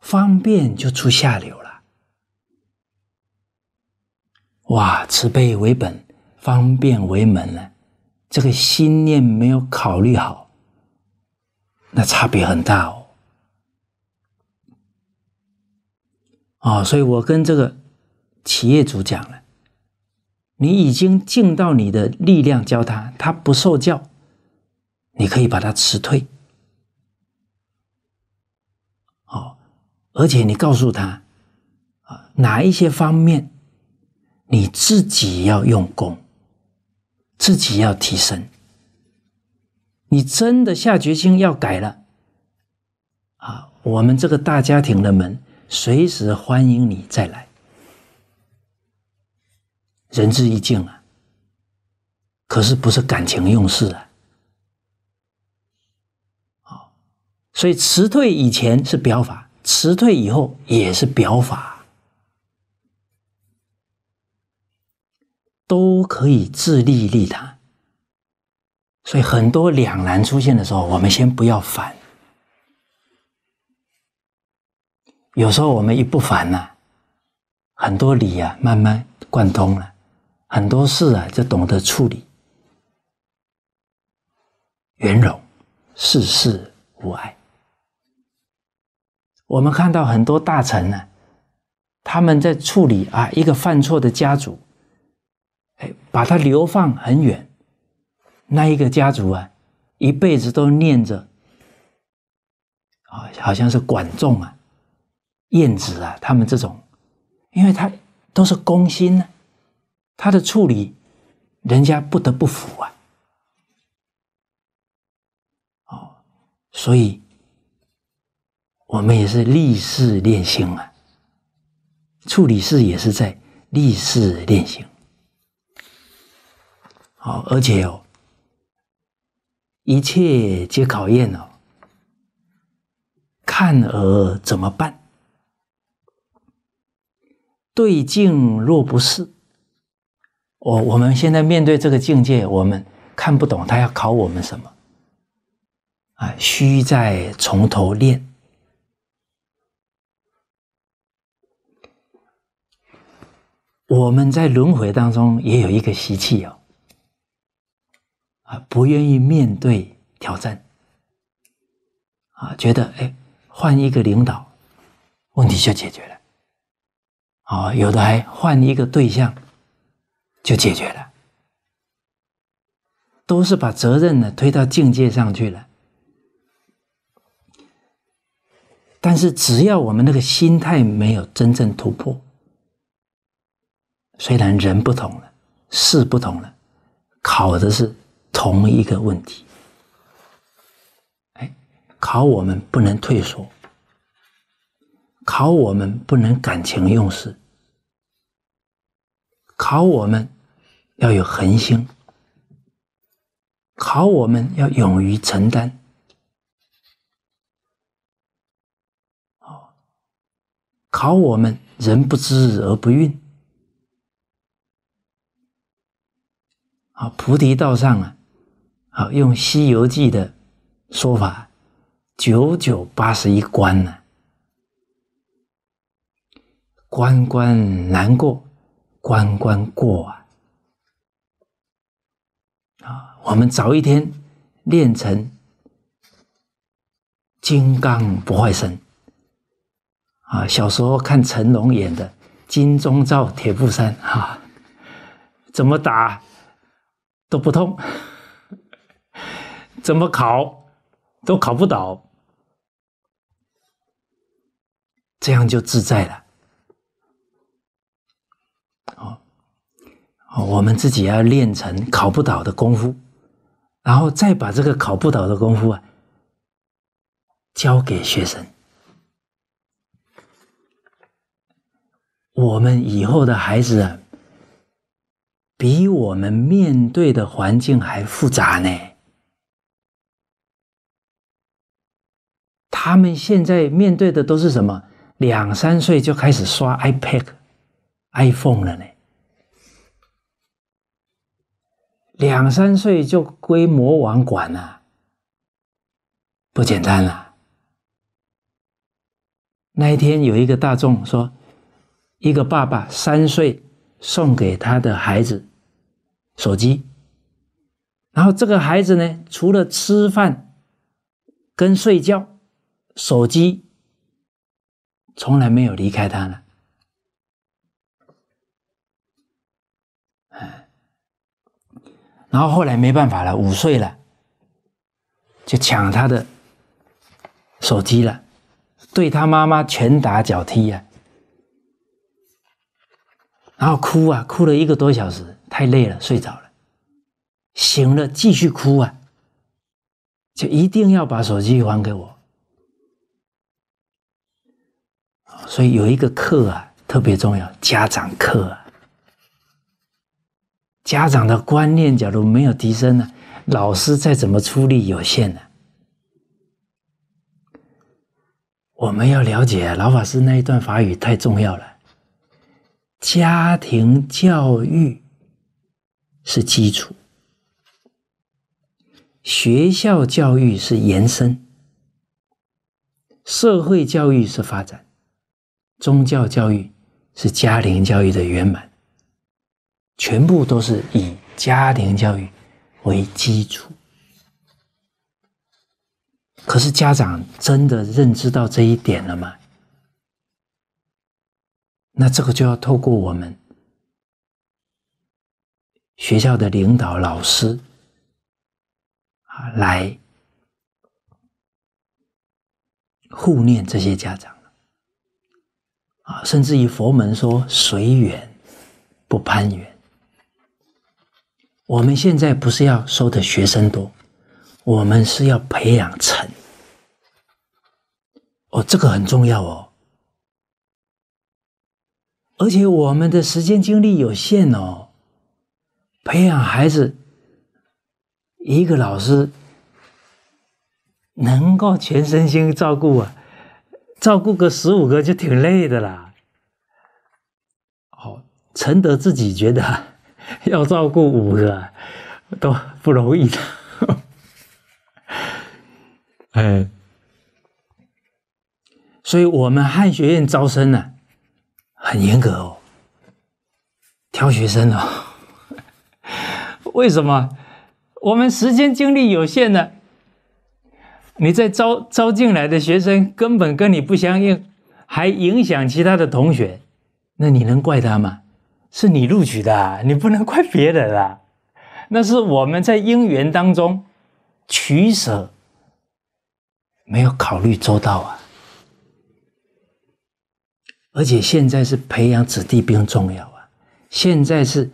方便就出下流了。哇，慈悲为本，方便为门呢？这个心念没有考虑好，那差别很大哦。哦，所以我跟这个。企业主讲了：“你已经尽到你的力量教他，他不受教，你可以把他辞退。好，而且你告诉他，啊，哪一些方面你自己要用功，自己要提升。你真的下决心要改了，啊，我们这个大家庭的门随时欢迎你再来。”仁至义尽了，可是不是感情用事啊？好，所以辞退以前是表法，辞退以后也是表法，都可以自利利他。所以很多两难出现的时候，我们先不要烦。有时候我们一不烦呢，很多理呀慢慢贯通了。很多事啊，就懂得处理，圆融，事事无碍。我们看到很多大臣呢，他们在处理啊，一个犯错的家族，哎，把他流放很远，那一个家族啊，一辈子都念着，啊，好像是管仲啊、晏子啊，他们这种，因为他都是公心呢。他的处理，人家不得不服啊！哦，所以我们也是立事练心啊，处理事也是在立事练心。好，而且哦，一切皆考验哦，看而怎么办？对镜若不是。我我们现在面对这个境界，我们看不懂他要考我们什么啊？需再从头练。我们在轮回当中也有一个习气哦，啊，不愿意面对挑战，啊，觉得哎，换一个领导，问题就解决了。啊，有的还换一个对象。就解决了，都是把责任呢推到境界上去了。但是，只要我们那个心态没有真正突破，虽然人不同了，事不同了，考的是同一个问题。哎，考我们不能退缩，考我们不能感情用事。考我们要有恒心，考我们要勇于承担，哦，考我们人不知而不愠，啊，菩提道上啊，啊，用《西游记》的说法，九九八十一关呢，关关难过。关关过啊！啊，我们早一天练成金刚不坏身啊！小时候看成龙演的《金钟罩铁布衫》，哈，怎么打都不痛，怎么考都考不倒，这样就自在了。哦，我们自己要练成考不倒的功夫，然后再把这个考不倒的功夫啊，教给学生。我们以后的孩子啊，比我们面对的环境还复杂呢。他们现在面对的都是什么？两三岁就开始刷 iPad。iPhone 了呢，两三岁就归魔王管了，不简单了。那一天有一个大众说，一个爸爸三岁送给他的孩子手机，然后这个孩子呢，除了吃饭跟睡觉，手机从来没有离开他了。然后后来没办法了，午睡了，就抢他的手机了，对他妈妈拳打脚踢呀，然后哭啊，哭了一个多小时，太累了，睡着了，醒了继续哭啊，就一定要把手机还给我，所以有一个课啊，特别重要，家长课。家长的观念，假如没有提升呢？老师再怎么出力，有限呢。我们要了解老法师那一段法语太重要了。家庭教育是基础，学校教育是延伸，社会教育是发展，宗教教育是家庭教育的圆满。全部都是以家庭教育为基础，可是家长真的认知到这一点了吗？那这个就要透过我们学校的领导、老师啊，来护念这些家长啊，甚至于佛门说“随缘不攀缘”。我们现在不是要收的学生多，我们是要培养成哦，这个很重要哦。而且我们的时间精力有限哦，培养孩子一个老师能够全身心照顾啊，照顾个十五个就挺累的啦。哦，承德自己觉得。要照顾五个都不容易的，哎，所以我们汉学院招生呢很严格哦，挑学生哦。为什么？我们时间精力有限呢。你在招招进来的学生根本跟你不相应，还影响其他的同学，那你能怪他吗？是你录取的，你不能怪别人啊！那是我们在因缘当中取舍没有考虑周到啊！而且现在是培养子弟兵重要啊，现在是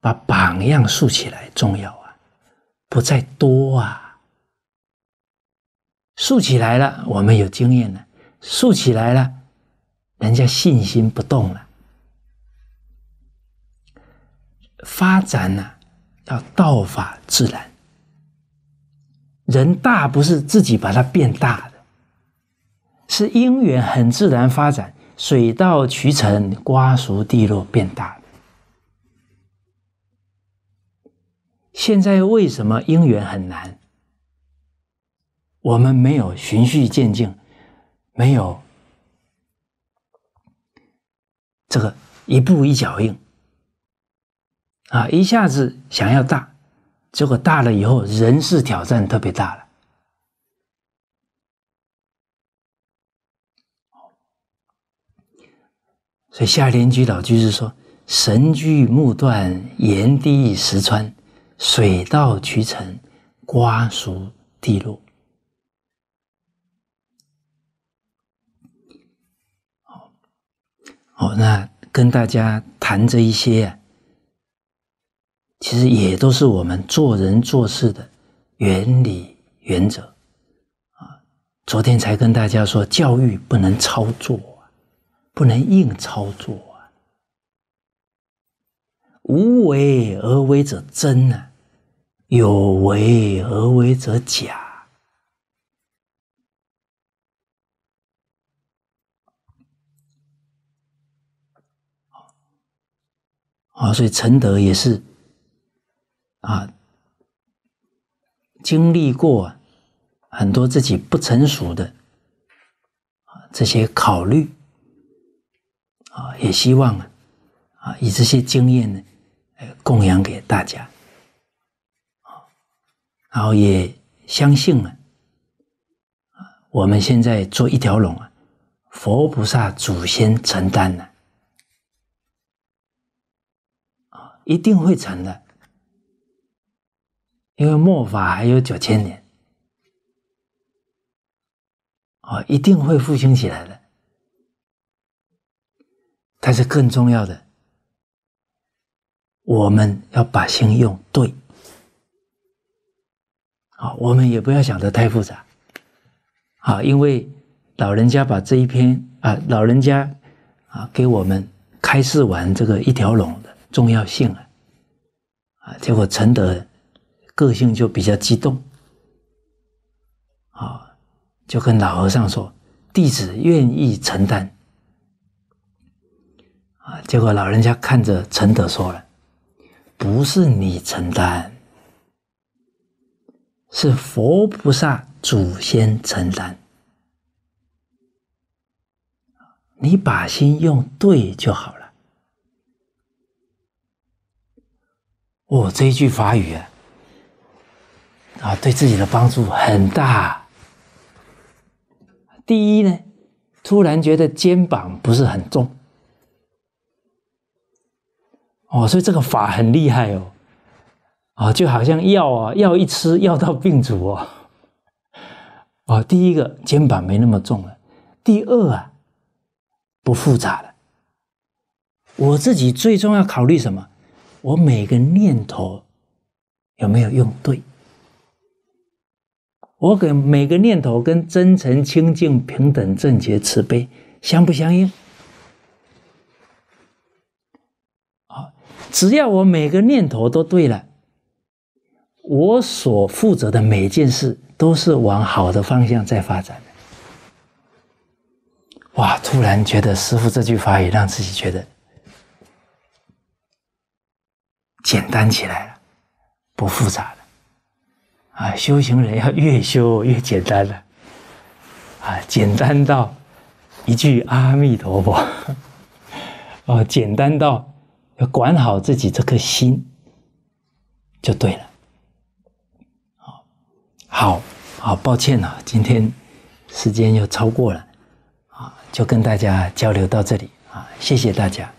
把榜样竖起来重要啊，不在多啊，竖起来了，我们有经验了，竖起来了，人家信心不动了。发展呢，要道法自然。人大不是自己把它变大的，是因缘很自然发展，水到渠成，瓜熟蒂落变大的。现在为什么因缘很难？我们没有循序渐进，没有这个一步一脚印。啊！一下子想要大，结果大了以后，人事挑战特别大了。所以下联居老居士说：“神锯木断，言低石穿，水到渠成，瓜熟蒂落。”好，好，那跟大家谈这一些。其实也都是我们做人做事的原理原则啊！昨天才跟大家说，教育不能操作，不能硬操作啊！无为而为者真啊，有为而为者假。啊，所以承德也是。啊，经历过很多自己不成熟的这些考虑啊，也希望啊，啊以这些经验呢，供养给大家啊，然后也相信啊，我们现在做一条龙啊，佛菩萨祖先承担了啊，一定会成的。因为末法还有九千年，哦，一定会复兴起来的。但是更重要的，我们要把心用对。啊，我们也不要想的太复杂，啊，因为老人家把这一篇啊，老人家啊，给我们开示完这个一条龙的重要性啊，啊，结果承德。个性就比较激动，啊，就跟老和尚说：“弟子愿意承担。”啊，结果老人家看着陈德说了：“不是你承担，是佛菩萨祖先承担，你把心用对就好了。”我这一句法语啊。啊，对自己的帮助很大。第一呢，突然觉得肩膀不是很重哦，所以这个法很厉害哦，啊，就好像药啊，药一吃药到病除哦，啊，第一个肩膀没那么重了，第二啊，不复杂了。我自己最终要考虑什么？我每个念头有没有用对？我给每个念头跟真诚、清净、平等、正觉、慈悲相不相应？啊，只要我每个念头都对了，我所负责的每件事都是往好的方向在发展。哇，突然觉得师傅这句话也让自己觉得简单起来了，不复杂了。啊，修行人要越修越简单了，啊，简单到一句阿弥陀佛，哦，简单到要管好自己这颗心就对了。好，好，好，抱歉了，今天时间又超过了，啊，就跟大家交流到这里，啊，谢谢大家。